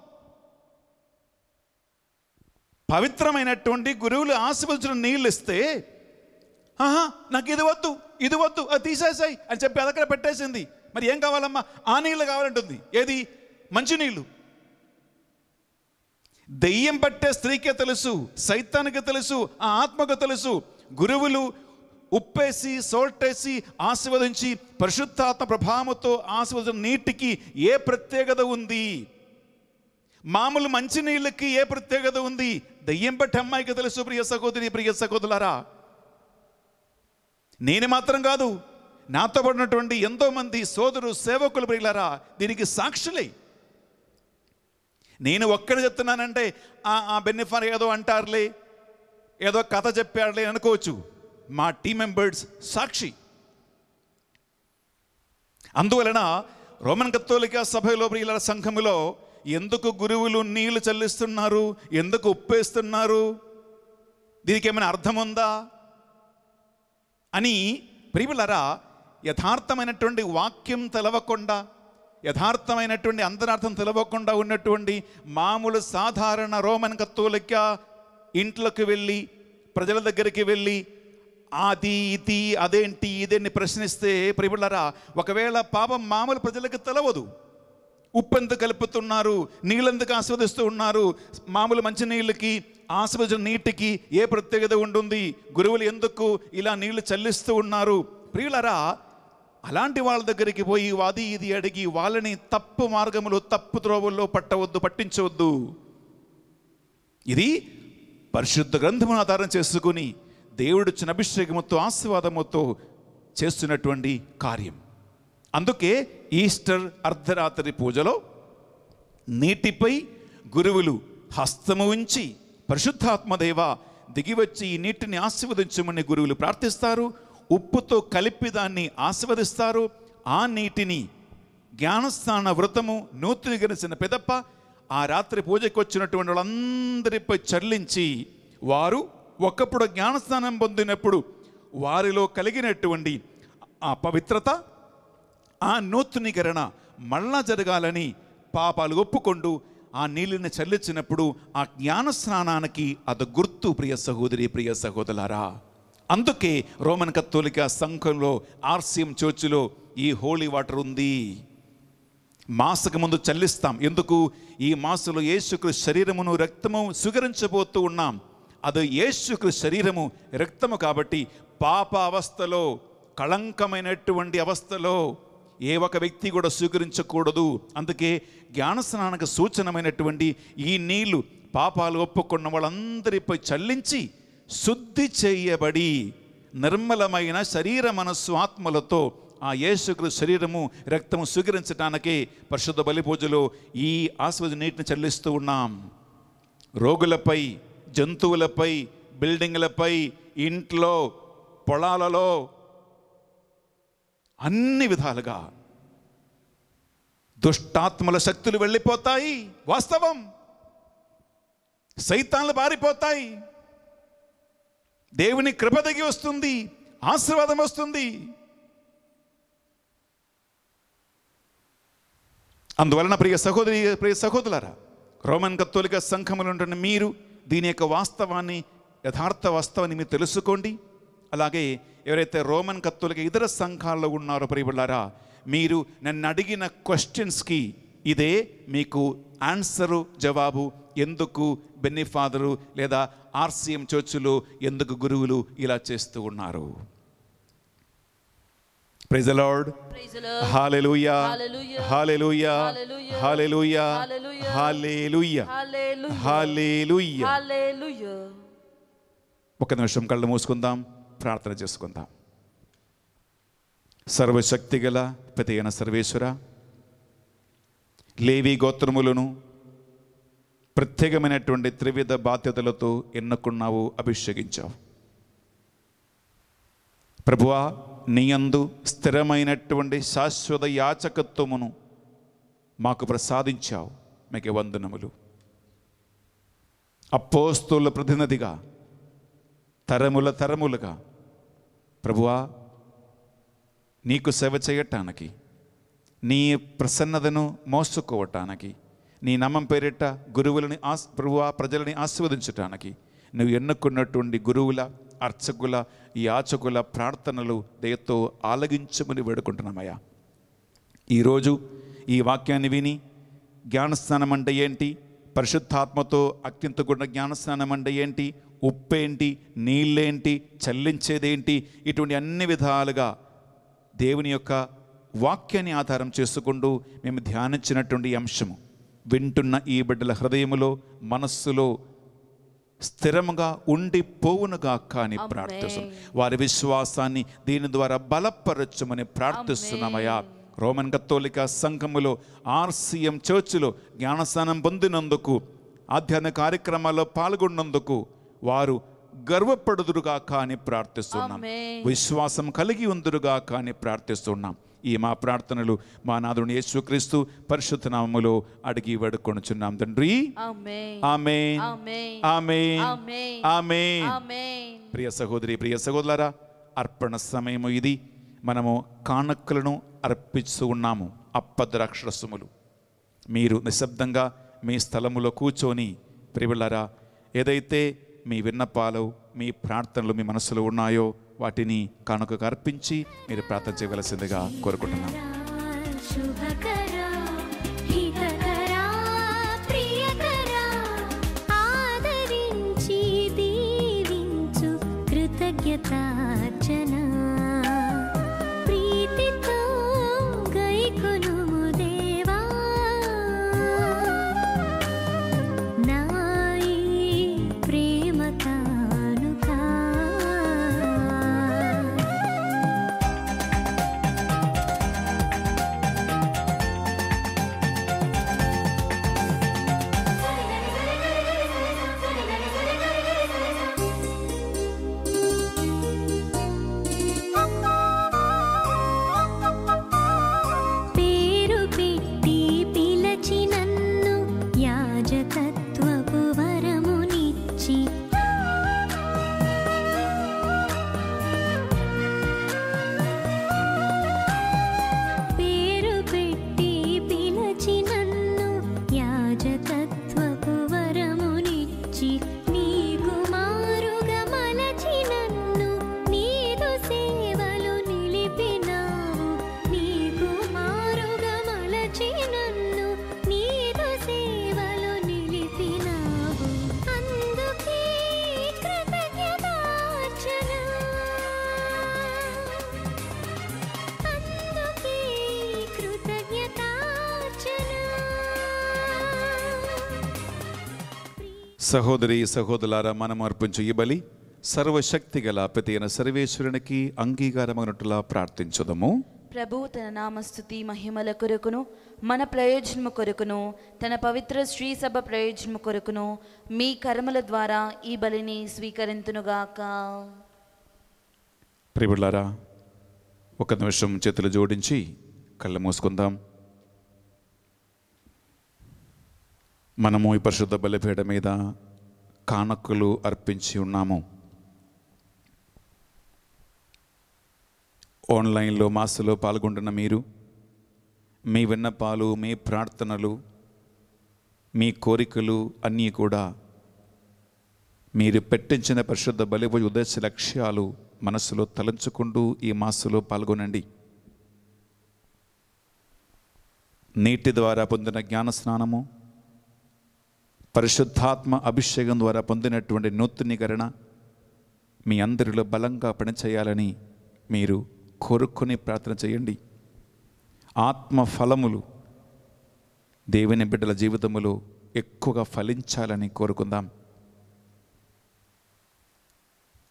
పవిత్రమైనటువంటి గురువులు ఆశపలిచిన నీళ్ళు ఇస్తే ఆహా నాకు ఇది వద్దు ఇది వద్దు అది తీసేసాయి అని చెప్పి అదక్కడ పెట్టేసింది మరి ఏం కావాలమ్మా ఆ నీళ్ళు కావాలంటుంది ఏది మంచి నీళ్ళు దెయ్యం పట్టే స్త్రీకే తెలుసు సైతానికి తెలుసు ఆ ఆత్మకు తెలుసు గురువులు ఉప్పేసి సోల్టేసి ఆశీర్వదించి పరిశుద్ధాత్మ ప్రభావంతో ఆశీర్వదించిన నీటికి ఏ ప్రత్యేకత ఉంది మామూలు మంచి నీళ్ళకి ఏ ప్రత్యేకత ఉంది దయ్యం అమ్మాయికి తెలుసు ప్రియ సహోదరి ప్రియ సహోదరులారా నేను మాత్రం కాదు నాతో పడినటువంటి ఎంతోమంది సోదరు సేవకులు ప్రియులారా దీనికి సాక్షులే నేను ఒక్కడ చెప్తున్నానంటే ఆ బెన్నిఫార్ ఏదో అంటారులే ఏదో కథ చెప్పారులే అనుకోవచ్చు మా టీం మెంబర్స్ సాక్షి అందువలన రోమన్ కత్తోలిక సభలో ప్రియుల సంఘములో ఎందుకు గురువులు నీళ్లు చల్లిస్తున్నారు ఎందుకు ఉప్పేస్తున్నారు దీనికి ఏమైనా అర్థం ఉందా అని ప్రియులరా యథార్థమైనటువంటి వాక్యం తెలవకుండా యథార్థమైనటువంటి అంతరార్థం తెలవకుండా ఉన్నటువంటి మామూలు సాధారణ రోమన్ కత్తోలిక ఇంట్లోకి వెళ్ళి ప్రజల దగ్గరికి వెళ్ళి అది ఇది అదేంటి ఇదేంటి ప్రశ్నిస్తే ప్రియులరా ఒకవేళ పాపం మామూలు ప్రజలకు తెలవదు ఉప్పెంత కలుపుతున్నారు నీళ్ళెందుకు ఆస్వాదిస్తూ ఉన్నారు మామూలు మంచినీళ్ళకి ఆస్వాదించిన నీటికి ఏ ప్రత్యేకత ఉంటుంది గురువులు ఎందుకు ఇలా నీళ్లు చల్లిస్తూ ఉన్నారు ప్రియులరా అలాంటి వాళ్ళ దగ్గరికి పోయి వాది ఇది అడిగి వాళ్ళని తప్పు మార్గములు తప్పు త్రోవల్లో పట్టవద్దు పట్టించవద్దు ఇది పరిశుద్ధ గ్రంథమును ఆధారం చేసుకుని దేవుడు చిన్న అభిషేకముతో ఆశీర్వాదముతో చేస్తున్నటువంటి కార్యం అందుకే ఈస్టర్ అర్ధరాత్రి పూజలో నీటిపై గురువులు హస్తము ఉంచి పరిశుద్ధాత్మదేవ దిగివచ్చి ఈ నీటిని ఆశీర్వదించమని గురువులు ప్రార్థిస్తారు ఉప్పుతో కలిపి దాన్ని ఆశీర్వదిస్తారు ఆ నీటిని జ్ఞానస్థాన వ్రతము గెలిచిన పెదప్ప ఆ రాత్రి పూజకు వచ్చినటువంటి వాళ్ళందరిపై చల్లించి వారు ఒకప్పుడు జ్ఞానస్థానం పొందినప్పుడు వారిలో కలిగినటువంటి ఆ పవిత్రత ఆ నూతనీకరణ మళ్ళా జరగాలని పాపాలు ఒప్పుకొండు ఆ నీళ్ళని చల్లించినప్పుడు ఆ జ్ఞాన స్నానానికి అది గుర్తు ప్రియ సహోదరి ప్రియ సహోదరులారా అందుకే రోమన్ కత్తోలిక సంఘంలో ఆర్సీఎం చర్చిలో ఈ హోలీ వాటర్ ఉంది మాసకు ముందు చల్లిస్తాం ఎందుకు ఈ మాసలో యేసుక్రీస్తు శరీరమును రక్తము సుగరించబోతూ ఉన్నాం అది యేసుక్రీస్తు శరీరము రక్తము కాబట్టి పాప అవస్థలో కళంకమైనటువంటి అవస్థలో ఏ ఒక వ్యక్తి కూడా స్వీకరించకూడదు అందుకే జ్ఞానస్నానకు సూచనమైనటువంటి ఈ నీళ్లు పాపాలు ఒప్పుకున్న వాళ్ళందరిపై చల్లించి శుద్ధి చేయబడి నిర్మలమైన శరీర మనస్సు ఆత్మలతో ఆ యేసుక్రీస్తు శరీరము రక్తము స్వీకరించడానికి పరిశుద్ధ బలి పూజలో ఈ ఆశ్వజ నీటిని చెల్లిస్తూ ఉన్నాం రోగులపై జంతువులపై బిల్డింగ్లపై ఇంట్లో పొలాలలో అన్ని విధాలుగా దుష్టాత్మల శక్తులు వెళ్ళిపోతాయి వాస్తవం సైతాన్లు బారిపోతాయి దేవుని కృప వస్తుంది ఆశీర్వాదం వస్తుంది అందువలన ప్రియ సహోదరి ప్రియ సహోదరులారా రోమన్ కత్తోలిక సంఘములు ఉంటున్న మీరు దీని యొక్క వాస్తవాన్ని యథార్థ వాస్తవాన్ని మీరు తెలుసుకోండి అలాగే ఎవరైతే రోమన్ కత్తులకి ఇతర సంఘాల్లో ఉన్నారో ప్రియబుల్లారా మీరు నన్ను అడిగిన క్వశ్చన్స్కి ఇదే మీకు ఆన్సరు జవాబు ఎందుకు బెన్నిఫాదరు లేదా ఆర్సీఎం చర్చులు ఎందుకు గురువులు ఇలా చేస్తూ ఉన్నారు ఒక నిమిషం కళ్ళు మూసుకుందాం ప్రార్థన చేసుకుందాం సర్వశక్తి గల పెదైన సర్వేశ్వర లేవి గోత్రములను ప్రత్యేకమైనటువంటి త్రివిధ బాధ్యతలతో ఎన్నుకున్నావు అభిషేకించావు ప్రభువా నీయందు స్థిరమైనటువంటి శాశ్వత యాచకత్వమును మాకు ప్రసాదించావు మీకు వందనములు అపోస్తుల ప్రతినిధిగా తరముల తరములుగా ప్రభువా నీకు సేవ చేయటానికి నీ ప్రసన్నతను మోసుకోవటానికి నీ నమ్మం పేరిట గురువులని ఆస్ ప్రభువా ప్రజలని ఆస్వాదించటానికి నువ్వు ఎన్నుకున్నటువంటి గురువుల అర్చకుల యాచకుల ప్రార్థనలు దయతో ఆలగించమని వేడుకుంటున్నామయ్యా ఈరోజు ఈ వాక్యాన్ని విని జ్ఞానస్నానం అంటే ఏంటి పరిశుద్ధాత్మతో అత్యంత గుణ జ్ఞానస్నానం అంటే ఏంటి ఉప్పేంటి నీళ్ళేంటి చల్లించేదేంటి ఇటువంటి అన్ని విధాలుగా దేవుని యొక్క వాక్యాన్ని ఆధారం చేసుకుంటూ మేము ధ్యానించినటువంటి అంశము వింటున్న ఈ బిడ్డల హృదయములో మనస్సులో స్థిరముగా ఉండిపోవునుగా కానీ ప్రార్థిస్తాం వారి విశ్వాసాన్ని దీని ద్వారా బలపరచమని ప్రార్థిస్తున్నామయ్యా రోమన్ కత్తోలిక సంఘములో ఆర్సీఎం చర్చిలో జ్ఞానస్థానం పొందినందుకు ఆధ్యాత్మిక కార్యక్రమాల్లో పాల్గొన్నందుకు వారు గర్వపడుదురుగా కానీ ప్రార్థిస్తున్నాం విశ్వాసం కలిగి ఉందరుగా కానీ ప్రార్థిస్తున్నాం ఈ మా ప్రార్థనలు మా నాదుని యేసుక్రీస్తు పరిశుద్ధనామములో అడిగి వేడుకొనుచున్నాం తండ్రి ప్రియ సహోదరి ప్రియ సహోదరులారా అర్పణ సమయము ఇది మనము కానుకలను అర్పిస్తూ ఉన్నాము అప్పద్రాక్షరసములు మీరు నిశ్శబ్దంగా మీ స్థలములో కూర్చొని ప్రియులారా ఏదైతే మీ విన్నపాలు మీ ప్రార్థనలు మీ మనసులో ఉన్నాయో వాటిని కనుక అర్పించి మీరు ప్రార్థన చేయవలసిందిగా కోరుకుంటున్నాం కృతజ్ఞత సహోదరి సహోదరులారా మనం అర్పించు ఈ బలి సర్వశక్తి గల ప్రతి అయిన సర్వేశ్వరునికి అంగీకారమైనట్లా ప్రార్థించుదము ప్రభు తన నామస్తుతి మహిమల కొరకును మన ప్రయోజనము కొరకును తన పవిత్ర శ్రీ సభ ప్రయోజనము కొరకును మీ కర్మల ద్వారా ఈ బలిని స్వీకరింతునుగాక ప్రిబులారా ఒక నిమిషం చేతులు జోడించి కళ్ళు మూసుకుందాం మనము ఈ పరిశుద్ధ బలిపీఠ మీద కానుకలు అర్పించి ఉన్నాము ఆన్లైన్లో మాసులో పాల్గొంటున్న మీరు మీ విన్నపాలు మీ ప్రార్థనలు మీ కోరికలు అన్నీ కూడా మీరు పెట్టించిన పరిశుద్ధ బలిపూజ ఉద్దేశ లక్ష్యాలు మనసులో తలంచుకుంటూ ఈ మాసులో పాల్గొనండి నీటి ద్వారా పొందిన జ్ఞాన స్నానము పరిశుద్ధాత్మ అభిషేకం ద్వారా పొందినటువంటి నూతనీకరణ మీ అందరిలో బలంగా పనిచేయాలని మీరు కోరుకొని ప్రార్థన చేయండి ఆత్మ ఫలములు దేవుని బిడ్డల జీవితములో ఎక్కువగా ఫలించాలని కోరుకుందాం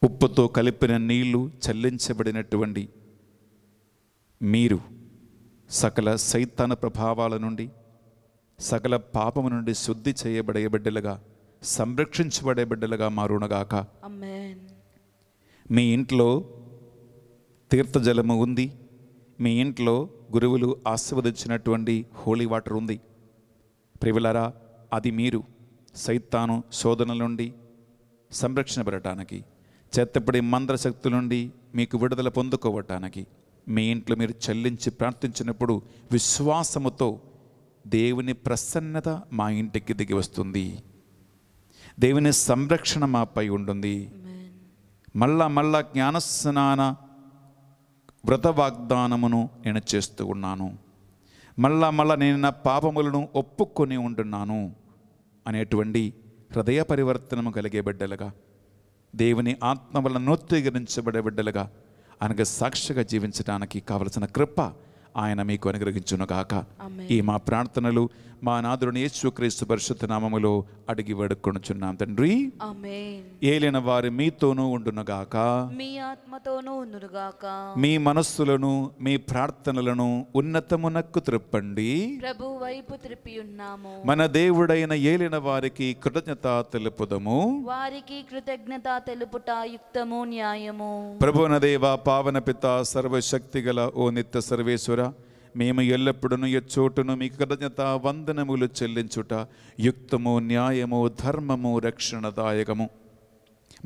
ఉప్పుతో కలిపిన నీళ్లు చెల్లించబడినటువంటి మీరు సకల సైతాన ప్రభావాల నుండి సకల పాపము నుండి శుద్ధి చేయబడే బిడ్డలుగా సంరక్షించబడే బిడ్డలుగా మారునగాక మీ ఇంట్లో తీర్థజలము ఉంది మీ ఇంట్లో గురువులు ఆశీర్వదించినటువంటి హోలీ వాటర్ ఉంది ప్రివిలరా అది మీరు సైతాను శోధన నుండి సంరక్షణ పడటానికి చెత్తపడి మంద్రశక్తి నుండి మీకు విడుదల పొందుకోవటానికి మీ ఇంట్లో మీరు చెల్లించి ప్రార్థించినప్పుడు విశ్వాసముతో దేవుని ప్రసన్నత మా ఇంటికి దిగి వస్తుంది దేవుని సంరక్షణ మాపై ఉంటుంది మళ్ళా మళ్ళా జ్ఞానస్నాన వ్రత వాగ్దానమును నేను చేస్తూ ఉన్నాను మళ్ళా మళ్ళా నేను నా పాపములను ఒప్పుకొని ఉంటున్నాను అనేటువంటి హృదయ పరివర్తనము కలిగే బిడ్డలుగా దేవుని ఆత్మ వల్ల నూత్రీకరించబడే బిడ్డలుగా అనగా సాక్షిగా జీవించడానికి కావలసిన కృప ఆయన మీకు అనుగ్రహించును గాక ఈ మా ప్రార్థనలు మా నాదుని యేసుక్రీస్తు పరిశుద్ధ నామములో అడిగి వేడుకొనుచున్నాం తండ్రి ఏలిన వారి మీతోనూ ఉండునుగాక మీ ఆత్మతోనూ ఉండునుగాక మీ మనస్సులను మీ ప్రార్థనలను ఉన్నతమునకు త్రిప్పండి ప్రభు వైపు త్రిప్పి ఉన్నాము మన దేవుడైన ఏలిన వారికి కృతజ్ఞత తెలుపుదము వారికి కృతజ్ఞత తెలుపుట యుక్తము న్యాయము ప్రభున దేవ పావన పిత సర్వశక్తి గల ఓ నిత్య సర్వేశ్వర మేము ఎల్లప్పుడూ ఎచ్చోటును మీ కృతజ్ఞత వందనములు చెల్లించుట యుక్తము న్యాయము ధర్మము రక్షణదాయకము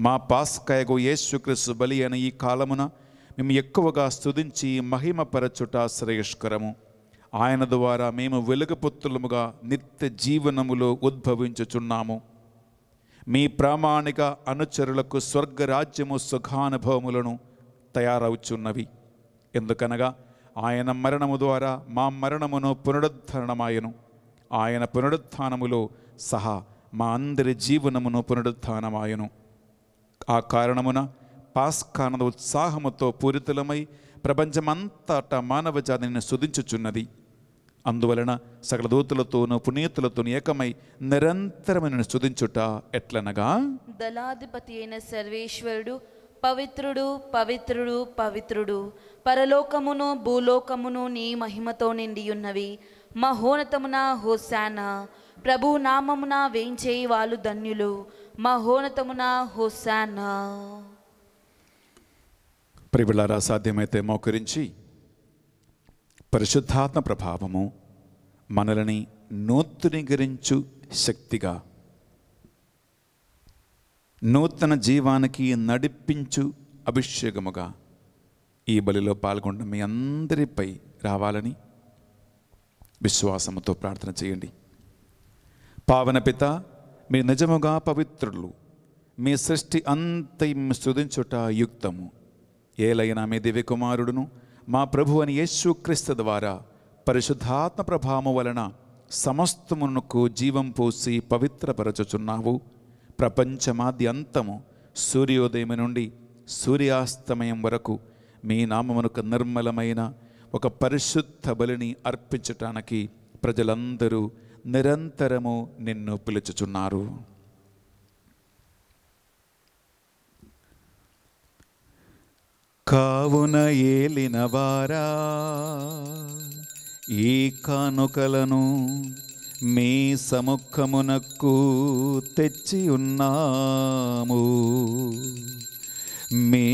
మా పాస్కాయకు యేసుక్రీస్తు బలి అనే ఈ కాలమున మేము ఎక్కువగా స్థుతించి మహిమపరచుట శ్రేయస్కరము ఆయన ద్వారా మేము వెలుగుపుత్తులముగా నిత్య జీవనములో ఉద్భవించుచున్నాము మీ ప్రామాణిక అనుచరులకు స్వర్గరాజ్యము సుఖానుభవములను తయారవుచున్నవి ఎందుకనగా ఆయన మరణము ద్వారా మా మరణమును పునరుద్ధరణమాయను ఆయన పునరుత్నములో సహా మా అందరి జీవనమును పునరుత్నమాయను ఆ కారణమున పాస్కానద ఉత్సాహముతో పూరితులమై మానవ మానవజాతిని శుధించుచున్నది అందువలన సకల దూతులతోనూ పునీతులతోనూ ఏకమై నిరంతరమైన శుధించుట ఎట్లనగా దళాధిపతి అయిన సర్వేశ్వరుడు పవిత్రుడు పవిత్రుడు పవిత్రుడు పరలోకమును భూలోకమును నీ మహిమతో నిండియున్నవి హోనతమున హోసాన ప్రభు నామమున వేయించేయి వాళ్ళు ధన్యులు మహోన్నతమున హోసాన ప్రిబిలారా సాధ్యమైతే మోకరించి పరిశుద్ధాత్మ ప్రభావము మనలని నూతనీకరించు శక్తిగా నూతన జీవానికి నడిపించు అభిషేకముగా ఈ బలిలో పాల్గొన్న మీ అందరిపై రావాలని విశ్వాసముతో ప్రార్థన చేయండి పావన పిత మీ నిజముగా పవిత్రులు మీ సృష్టి అంతై శృతించుట యుక్తము ఏలైనా మీ దివ్యకుమారుడును మా ప్రభు అని యేసుక్రీస్తు ద్వారా పరిశుద్ధాత్మ ప్రభావము వలన సమస్తమునకు జీవం పోసి పవిత్రపరచుచున్నావు ప్రపంచమాది అంతము సూర్యోదయం నుండి సూర్యాస్తమయం వరకు మీ నామమునకు నిర్మలమైన ఒక పరిశుద్ధ బలిని అర్పించటానికి ప్రజలందరూ నిరంతరము నిన్ను పిలుచుచున్నారు కావున ఏలినవారా ఈ కానుకలను మీ సముఖమునకు తెచ్చి ఉన్నాము మీ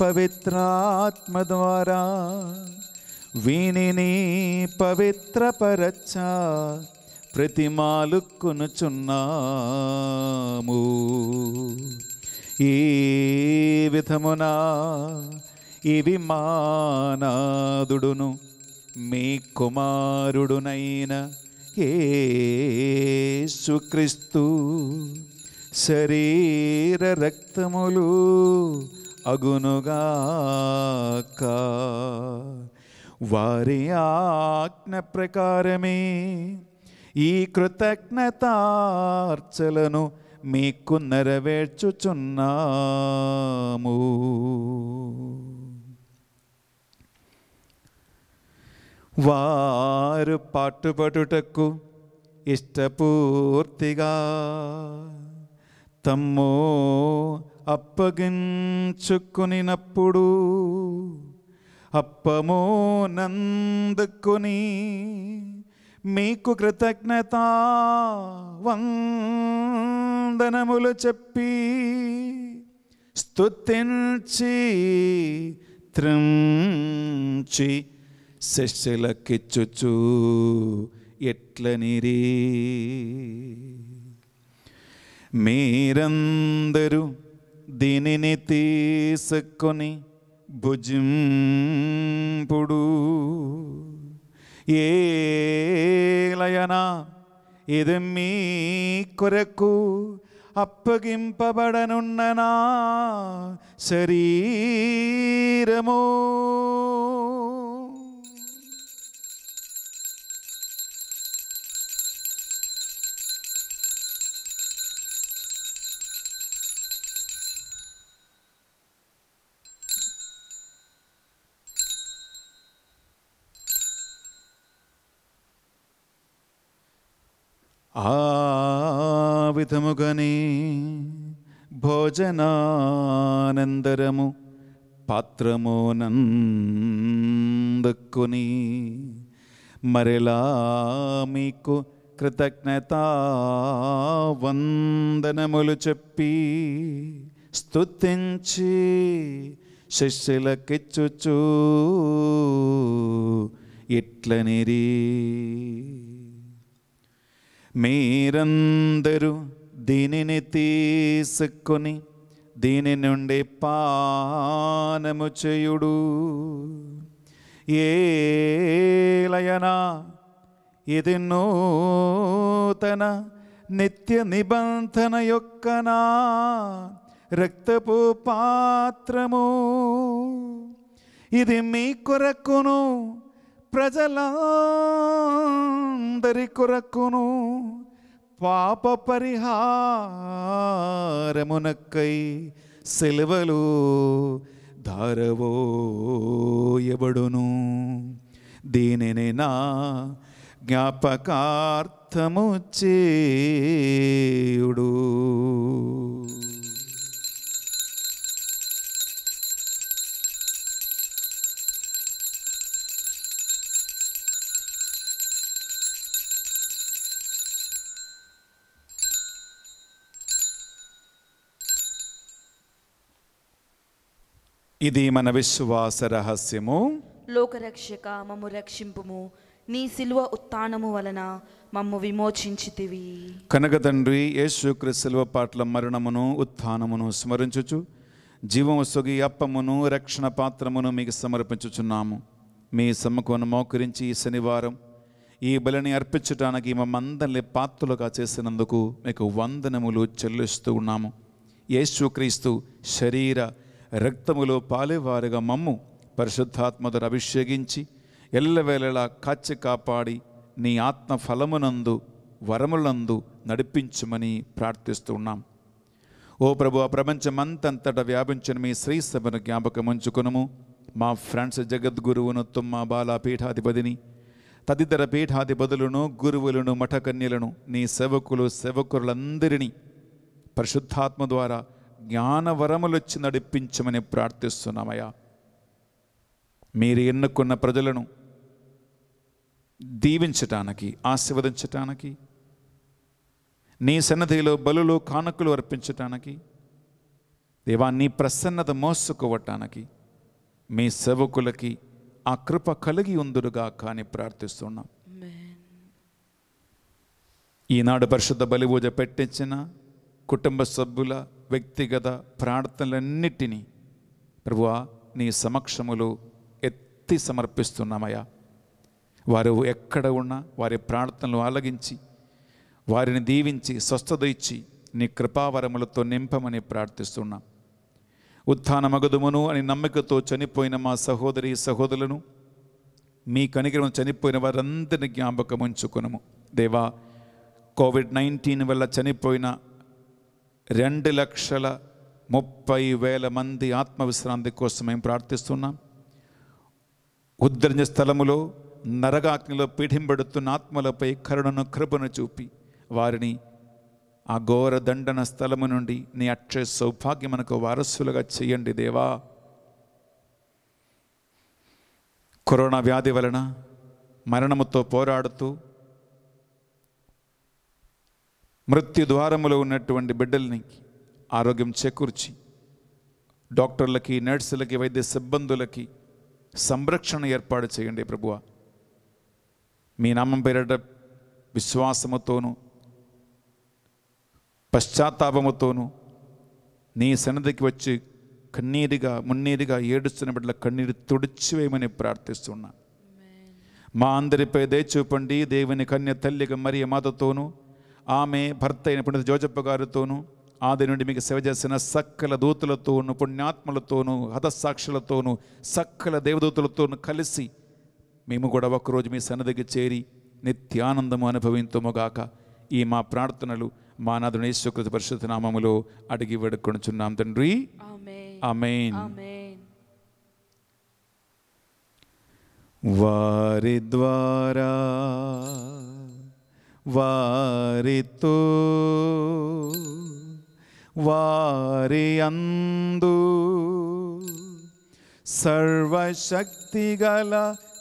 పవిత్రాత్మ ద్వారా విని పవిత్రపరచ ప్రతిమాలుక్కునుచున్నాము కొనుచున్నాము ఈ విధమున ఇవి మానాదుడును మీ కుమారుడునైనా ఏసుక్రీస్తు శరీర రక్తములు అగునుగాక వారి ఆజ్ఞ ప్రకారమే ఈ కృతజ్ఞతార్చలను మీకు నెరవేర్చుచున్నాము వారు పాటుపడుటకు ఇష్టపూర్తిగా తమ్ము అప్పగించుకునినప్పుడు అప్పము నందుకుని మీకు కృతజ్ఞత వందనములు చెప్పి స్తుంచి త్రంచి శశలకిచ్చుచు ఎట్లనిరి మీరందరూ దీనిని తీసుకొని భుజింపుడు ఏలయనా ఇది మీ కొరకు అప్పగింపబడనున్న నా విధముగనే భోజనానందరము పాత్రము నందుకుని మరలా మీకు కృతజ్ఞత వందనములు చెప్పి స్తుతించి శిష్యులకిచ్చుచూ ఇట్లనిరీ మీరందరూ దీనిని తీసుకొని దీని నుండి పానము చేయుడు ఏలయనా ఇది నూతన నిత్య నిబంధన యొక్క నా రక్తపు పాత్రము ఇది మీ కొరకును ప్రజలందరి కొరకును పాప పరిహారమునక్కై సెలవలు ధారవోయబడును దీనిని నా జ్ఞాపకార్థము చేయుడు ఇది మన విశ్వాస రహస్యము లోకరక్షక మమ్ము రక్షింపుము నీ సిల్వ ఉత్తానము వలన మమ్ము విమోచించితివి కనక తండ్రి యేసుక్రి సిల్వ పాటల మరణమును ఉత్నమును స్మరించుచు జీవము సొగి అప్పమును రక్షణ పాత్రమును మీకు సమర్పించుచున్నాము మీ సమ్మకును మోకరించి ఈ శనివారం ఈ బలిని అర్పించడానికి మమ్మందరిని పాత్రలుగా చేసినందుకు మీకు వందనములు చెల్లిస్తూ ఉన్నాము యేసుక్రీస్తు శరీర రక్తములో పాలేవారుగా మమ్ము పరిశుద్ధాత్మతో అభిషేకించి ఎల్లవేళలా కాచి కాపాడి నీ ఆత్మ ఫలమునందు వరములందు నడిపించమని ప్రార్థిస్తున్నాం ఓ ప్రభు ఆ ప్రపంచమంతంతట వ్యాపించిన మీ శ్రీ సభను జ్ఞాపకం ఉంచుకునము మా ఫ్రెండ్స్ జగద్గురువును తుమ్మ బాల పీఠాధిపతిని తదితర పీఠాధిపతులను గురువులను మఠకన్యలను నీ సేవకులు సేవకులందరినీ పరిశుద్ధాత్మ ద్వారా జ్ఞానవరములు వచ్చి నడిపించమని ప్రార్థిస్తున్నామయ్యా మీరు ఎన్నుకున్న ప్రజలను దీవించటానికి ఆశీర్వదించటానికి నీ సన్నధిలో బలులు కానుకలు అర్పించటానికి దేవా నీ ప్రసన్నత మోసుకోవటానికి మీ సేవకులకి ఆ కృప కలిగి ఉందురుగా కానీ ప్రార్థిస్తున్నాం ఈనాడు పరిశుద్ధ బలిపూజ పెట్టించిన కుటుంబ సభ్యుల వ్యక్తిగత ప్రార్థనలన్నిటినీ ప్రభువా నీ సమక్షములు ఎత్తి సమర్పిస్తున్నామయ్యా వారు ఎక్కడ ఉన్నా వారి ప్రార్థనలు ఆలగించి వారిని దీవించి స్వస్థత ఇచ్చి నీ కృపావరములతో నింపమని ప్రార్థిస్తున్నాం ఉత్థాన మగదుమను అని నమ్మకతో చనిపోయిన మా సహోదరి సహోదరులను మీ కనికరం చనిపోయిన వారందరిని జ్ఞాపకం ఉంచుకునము దేవా కోవిడ్ నైన్టీన్ వల్ల చనిపోయిన రెండు లక్షల ముప్పై వేల మంది ఆత్మవిశ్రాంతి కోసం మేము ప్రార్థిస్తున్నాం ఉద్ధరణ స్థలములో నరగాగ్నిలో పీఠింబడుతున్న ఆత్మలపై కరుణను కృపను చూపి వారిని ఆ ఘోర దండన స్థలము నుండి నీ అక్షయ సౌభాగ్యం మనకు వారసులుగా చేయండి దేవా కరోనా వ్యాధి వలన మరణముతో పోరాడుతూ మృత్యు ద్వారములో ఉన్నటువంటి బిడ్డల్ని ఆరోగ్యం చేకూర్చి డాక్టర్లకి నర్సులకి వైద్య సిబ్బందులకి సంరక్షణ ఏర్పాటు చేయండి ప్రభువ మీ నామం పేరట విశ్వాసముతోనూ పశ్చాత్తాపముతోనూ నీ సన్నదికి వచ్చి కన్నీరిగా మున్నీరిగా ఏడుస్తున్న బిడ్డల కన్నీరు తుడిచివేయమని ప్రార్థిస్తున్నా మా అందరిపై దయచూపండి దేవుని కన్య తల్లిగా మరి మాతతోనూ ఆమె భర్త పుణ్యత జోజప్ప గారితోనూ ఆది నుండి మీకు సేవ చేసిన సక్కల దూతులతోనూ పుణ్యాత్మలతోను హతసాక్షులతోనూ సక్కల దేవదూతులతోనూ కలిసి మేము కూడా ఒకరోజు మీ సన్నదికి చేరి నిత్యానందము అనుభవింతుముగాక ఈ మా ప్రార్థనలు మా నాథుని యేసుకృత పరిశుద్ధ నామములో అడిగి వేడుకొనుచున్నాం తండ్రి అమెయిన్ వారి ద్వారా వారితో వారి అందు గల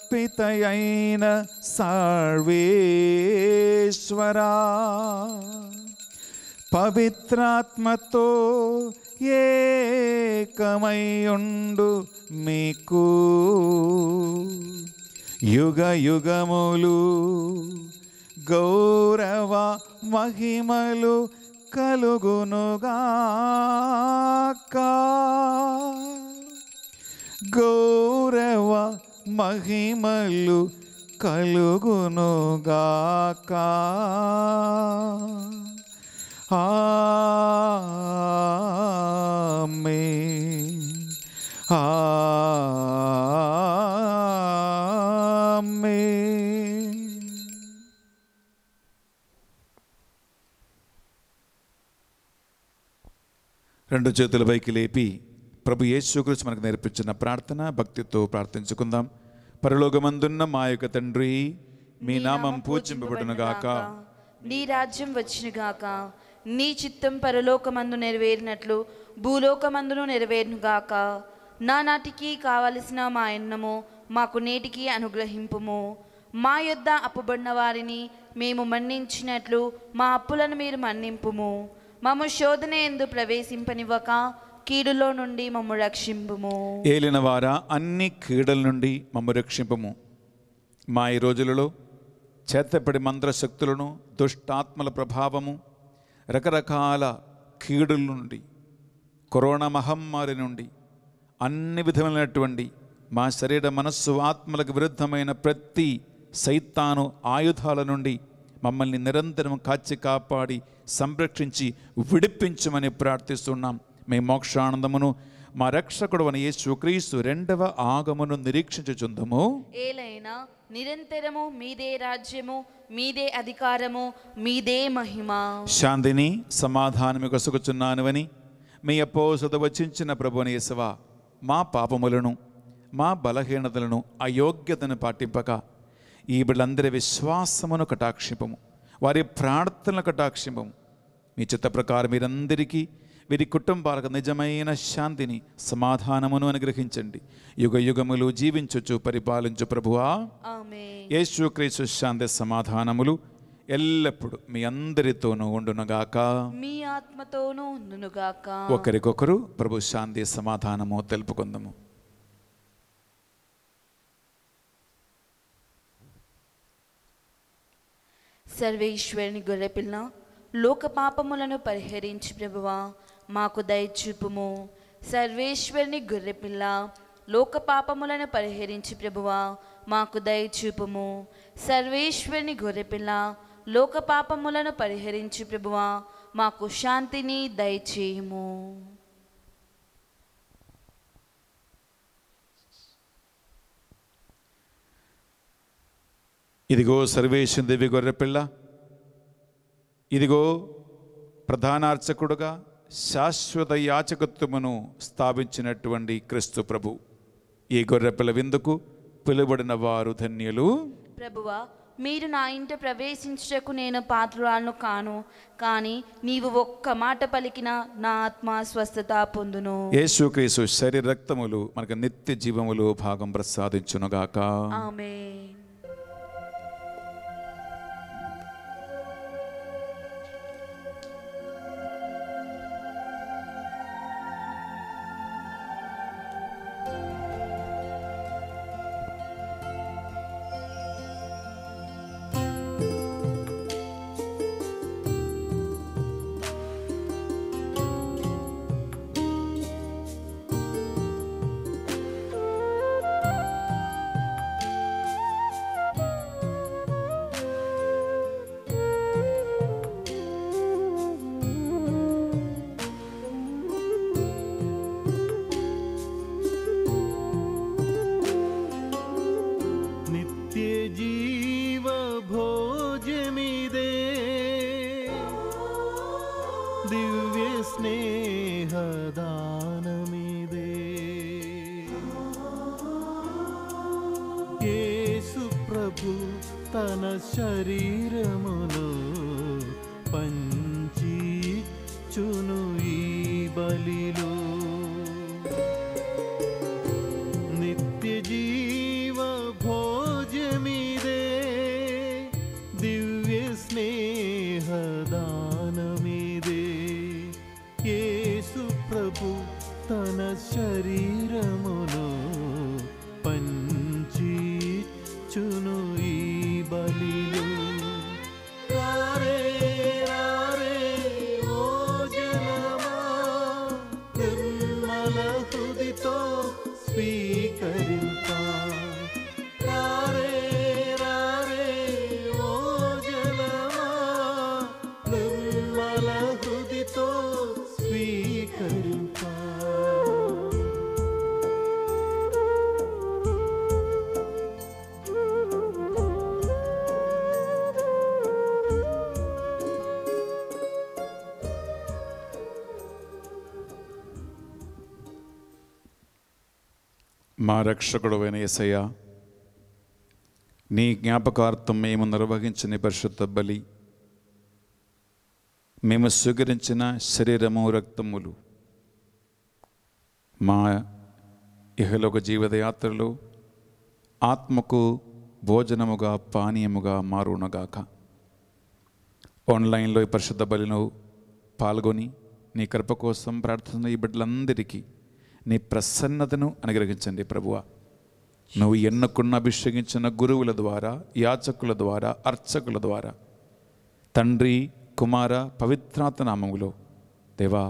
పితయైన సర్వేశ్వరా పవిత్రాత్మతో ఏకమయ్యుండు మీకు యుగ యుగములు గౌరవ మహిమలు కలుగునుగాక గౌరవ మహిమలు కలుగునుగాక ఆమె ఆమె రెండు చేతుల పైకి లేపి ప్రభు యేసుకృష్ణ మనకు నేర్పించిన ప్రార్థన భక్తితో ప్రార్థించుకుందాం పరలోకమందున్న మా యొక్క తండ్రి మీ నామం పూజింపబడునుగాక నీ రాజ్యం వచ్చినగాక నీ చిత్తం పరలోకమందు నెరవేరినట్లు భూలోకమందును నెరవేరునుగాక నానాటికి కావలసిన మా ఎన్నము మాకు నేటికి అనుగ్రహింపుము మా యొద్ద అప్పుబడిన వారిని మేము మన్నించినట్లు మా అప్పులను మీరు మన్నింపుము మము శోధన ఎందు ప్రవేశింపనివ్వక కీడులో నుండి మమ్ము రక్షింపుము ఏలిన వారా అన్ని కీడల నుండి మమ్ము రక్షింపము మా ఈ రోజులలో చేతపడి మంత్రశక్తులను దుష్టాత్మల ప్రభావము రకరకాల కీడుల నుండి కరోనా మహమ్మారి నుండి అన్ని విధమైనటువంటి మా శరీర మనస్సు ఆత్మలకు విరుద్ధమైన ప్రతి సైతాను ఆయుధాల నుండి మమ్మల్ని నిరంతరం కాచి కాపాడి సంరక్షించి విడిపించమని ప్రార్థిస్తున్నాం మీ మోక్షానందమును మా రక్షకుడు అని యేసుక్రీస్తు రెండవ ఆగమును నిరీక్షించుచుందము ఏలైనా నిరంతరము మీదే రాజ్యము మీదే అధికారము మీదే మహిమ శాంతిని సమాధానము కొసుకుచున్నానువని మీ అపోసత వచ్చించిన ప్రభు యేసవ మా పాపములను మా బలహీనతలను అయోగ్యతను పాటింపక ఈ బిళ్ళందరి విశ్వాసమును కటాక్షిపము వారి ప్రార్థనల కటాక్షింపం మీ చిత్త ప్రకారం మీరందరికీ వీరి కుటుంబాలకు నిజమైన శాంతిని సమాధానమును అనుగ్రహించండి యుగ యుగములు జీవించొచ్చు పరిపాలించు ప్రభువా క్రీసు శాంతి సమాధానములు ఎల్లప్పుడు మీ అందరితోనూ ఉండునుగాక మీ ఆత్మతోనూ ఉండునుగాక ఒకరికొకరు ప్రభు శాంతి సమాధానము తెలుపుకుందాము సర్వేశ్వరుని గొర్రెపిల్ల లోక పాపములను పరిహరించి ప్రభువా మాకు దయచూపుము సర్వేశ్వరుని గొర్రెపిల్ల లోక పాపములను పరిహరించి ప్రభువా మాకు దయచూపుము సర్వేశ్వరుని గొర్రెపిల్ల లోక పాపములను పరిహరించి ప్రభువా మాకు శాంతిని దయచేయము ఇదిగో సర్వేశ్వర దేవి గొర్రెపిల్ల ఇదిగో ప్రధానార్చకుడుగా శాశ్వత యాచకత్వమును స్థాపించినటువంటి క్రీస్తు ప్రభు ఈ గొర్రెపిల్ల విందుకు పిలువడిన వారు ధన్యులు ప్రభువా మీరు నా ఇంట ప్రవేశించుటకు నేను పాత్రురాలను కాను కానీ నీవు ఒక్క మాట పలికిన నా ఆత్మ స్వస్థత పొందును యేసుక్రీస్తు శరీర రక్తములు మనకు నిత్య జీవములు భాగం ప్రసాదించునుగాక ఆమె మా రక్షకుడు వినయసయ్య నీ జ్ఞాపకార్థం మేము నిర్వహించిన పరిశుద్ధ బలి మేము స్వీకరించిన శరీరము రక్తములు మా ఇహలోక జీవితయాత్రలు ఆత్మకు భోజనముగా పానీయముగా మారునగాక ఆన్లైన్లో ఈ పరిశుద్ధ బలిలో పాల్గొని నీ కృప కోసం ప్రార్థన ఈ బిడ్డలందరికీ నీ ప్రసన్నతను అనుగ్రహించండి ప్రభువ నువ్వు ఎన్నుకున్న అభిషేకించిన గురువుల ద్వారా యాచకుల ద్వారా అర్చకుల ద్వారా తండ్రి కుమార పవిత్రాత నామములో దేవా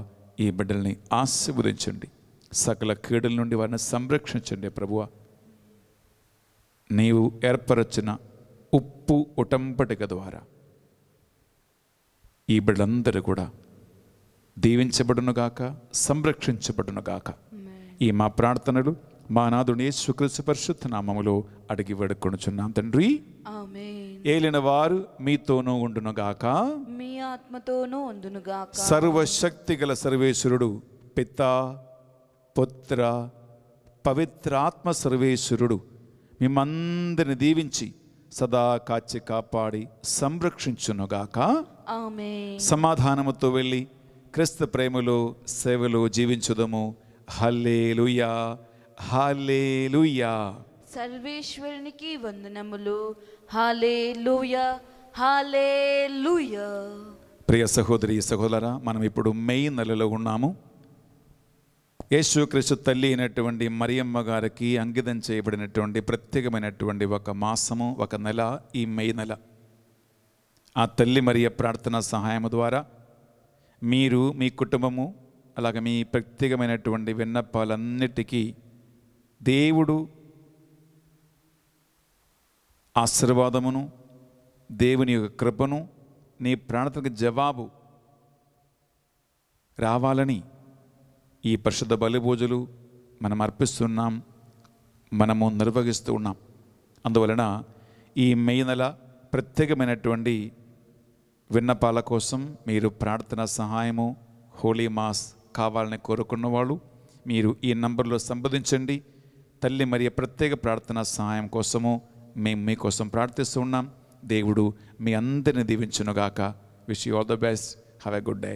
ఈ బిడ్డల్ని ఆశీర్వదించండి సకల కీడల నుండి వారిని సంరక్షించండి ప్రభువ నీవు ఏర్పరచిన ఉప్పు ఉటంపటిక ద్వారా ఈ బిడ్డలందరూ కూడా దీవించబడునుగాక సంరక్షించబడునుగాక ఈ మా ప్రార్థనలు మా నాథుని యేసుక్రీస్తు పరిశుద్ధ నామములో అడిగి వేడుకొనుచున్నాం తండ్రి ఏలిన వారు మీతోనూ ఉండునుగాక మీ ఆత్మతోనూ ఉండునుగాక సర్వశక్తి గల సర్వేశ్వరుడు పిత పుత్ర పవిత్రాత్మ సర్వేశ్వరుడు మిమ్మందరిని దీవించి సదా కాచి కాపాడి సంరక్షించునుగాక సమాధానముతో వెళ్ళి క్రిస్త ప్రేమలో సేవలో జీవించుదము హల్లేలుయా హాలేలుయా సర్వేశ్వరునికి వందనములు హాలేలుయా హాలేలుయా ప్రియ సహోదరి సహోదరా మనం ఇప్పుడు మే నెలలో ఉన్నాము యేసుక్రీస్తు తల్లి అయినటువంటి మరియమ్మ గారికి అంకితం చేయబడినటువంటి ప్రత్యేకమైనటువంటి ఒక మాసము ఒక నెల ఈ మే నెల ఆ తల్లి మరియ ప్రార్థన సహాయము ద్వారా మీరు మీ కుటుంబము అలాగే మీ ప్రత్యేకమైనటువంటి విన్నపాలన్నిటికీ దేవుడు ఆశీర్వాదమును దేవుని యొక్క కృపను నీ ప్రాణతకు జవాబు రావాలని ఈ పరిశుద్ధ బలిపూజలు మనం అర్పిస్తున్నాం మనము నిర్వహిస్తూ ఉన్నాం అందువలన ఈ మే నెల ప్రత్యేకమైనటువంటి విన్నపాల కోసం మీరు ప్రార్థన సహాయము హోలీ మాస్ కావాలని కోరుకున్న వాళ్ళు మీరు ఈ నంబర్లో సంప్రదించండి తల్లి మరియు ప్రత్యేక ప్రార్థన సహాయం కోసము మేము మీకోసం ప్రార్థిస్తూ ఉన్నాం దేవుడు మీ అందరిని దీవించునుగాక wish you all the best have a good day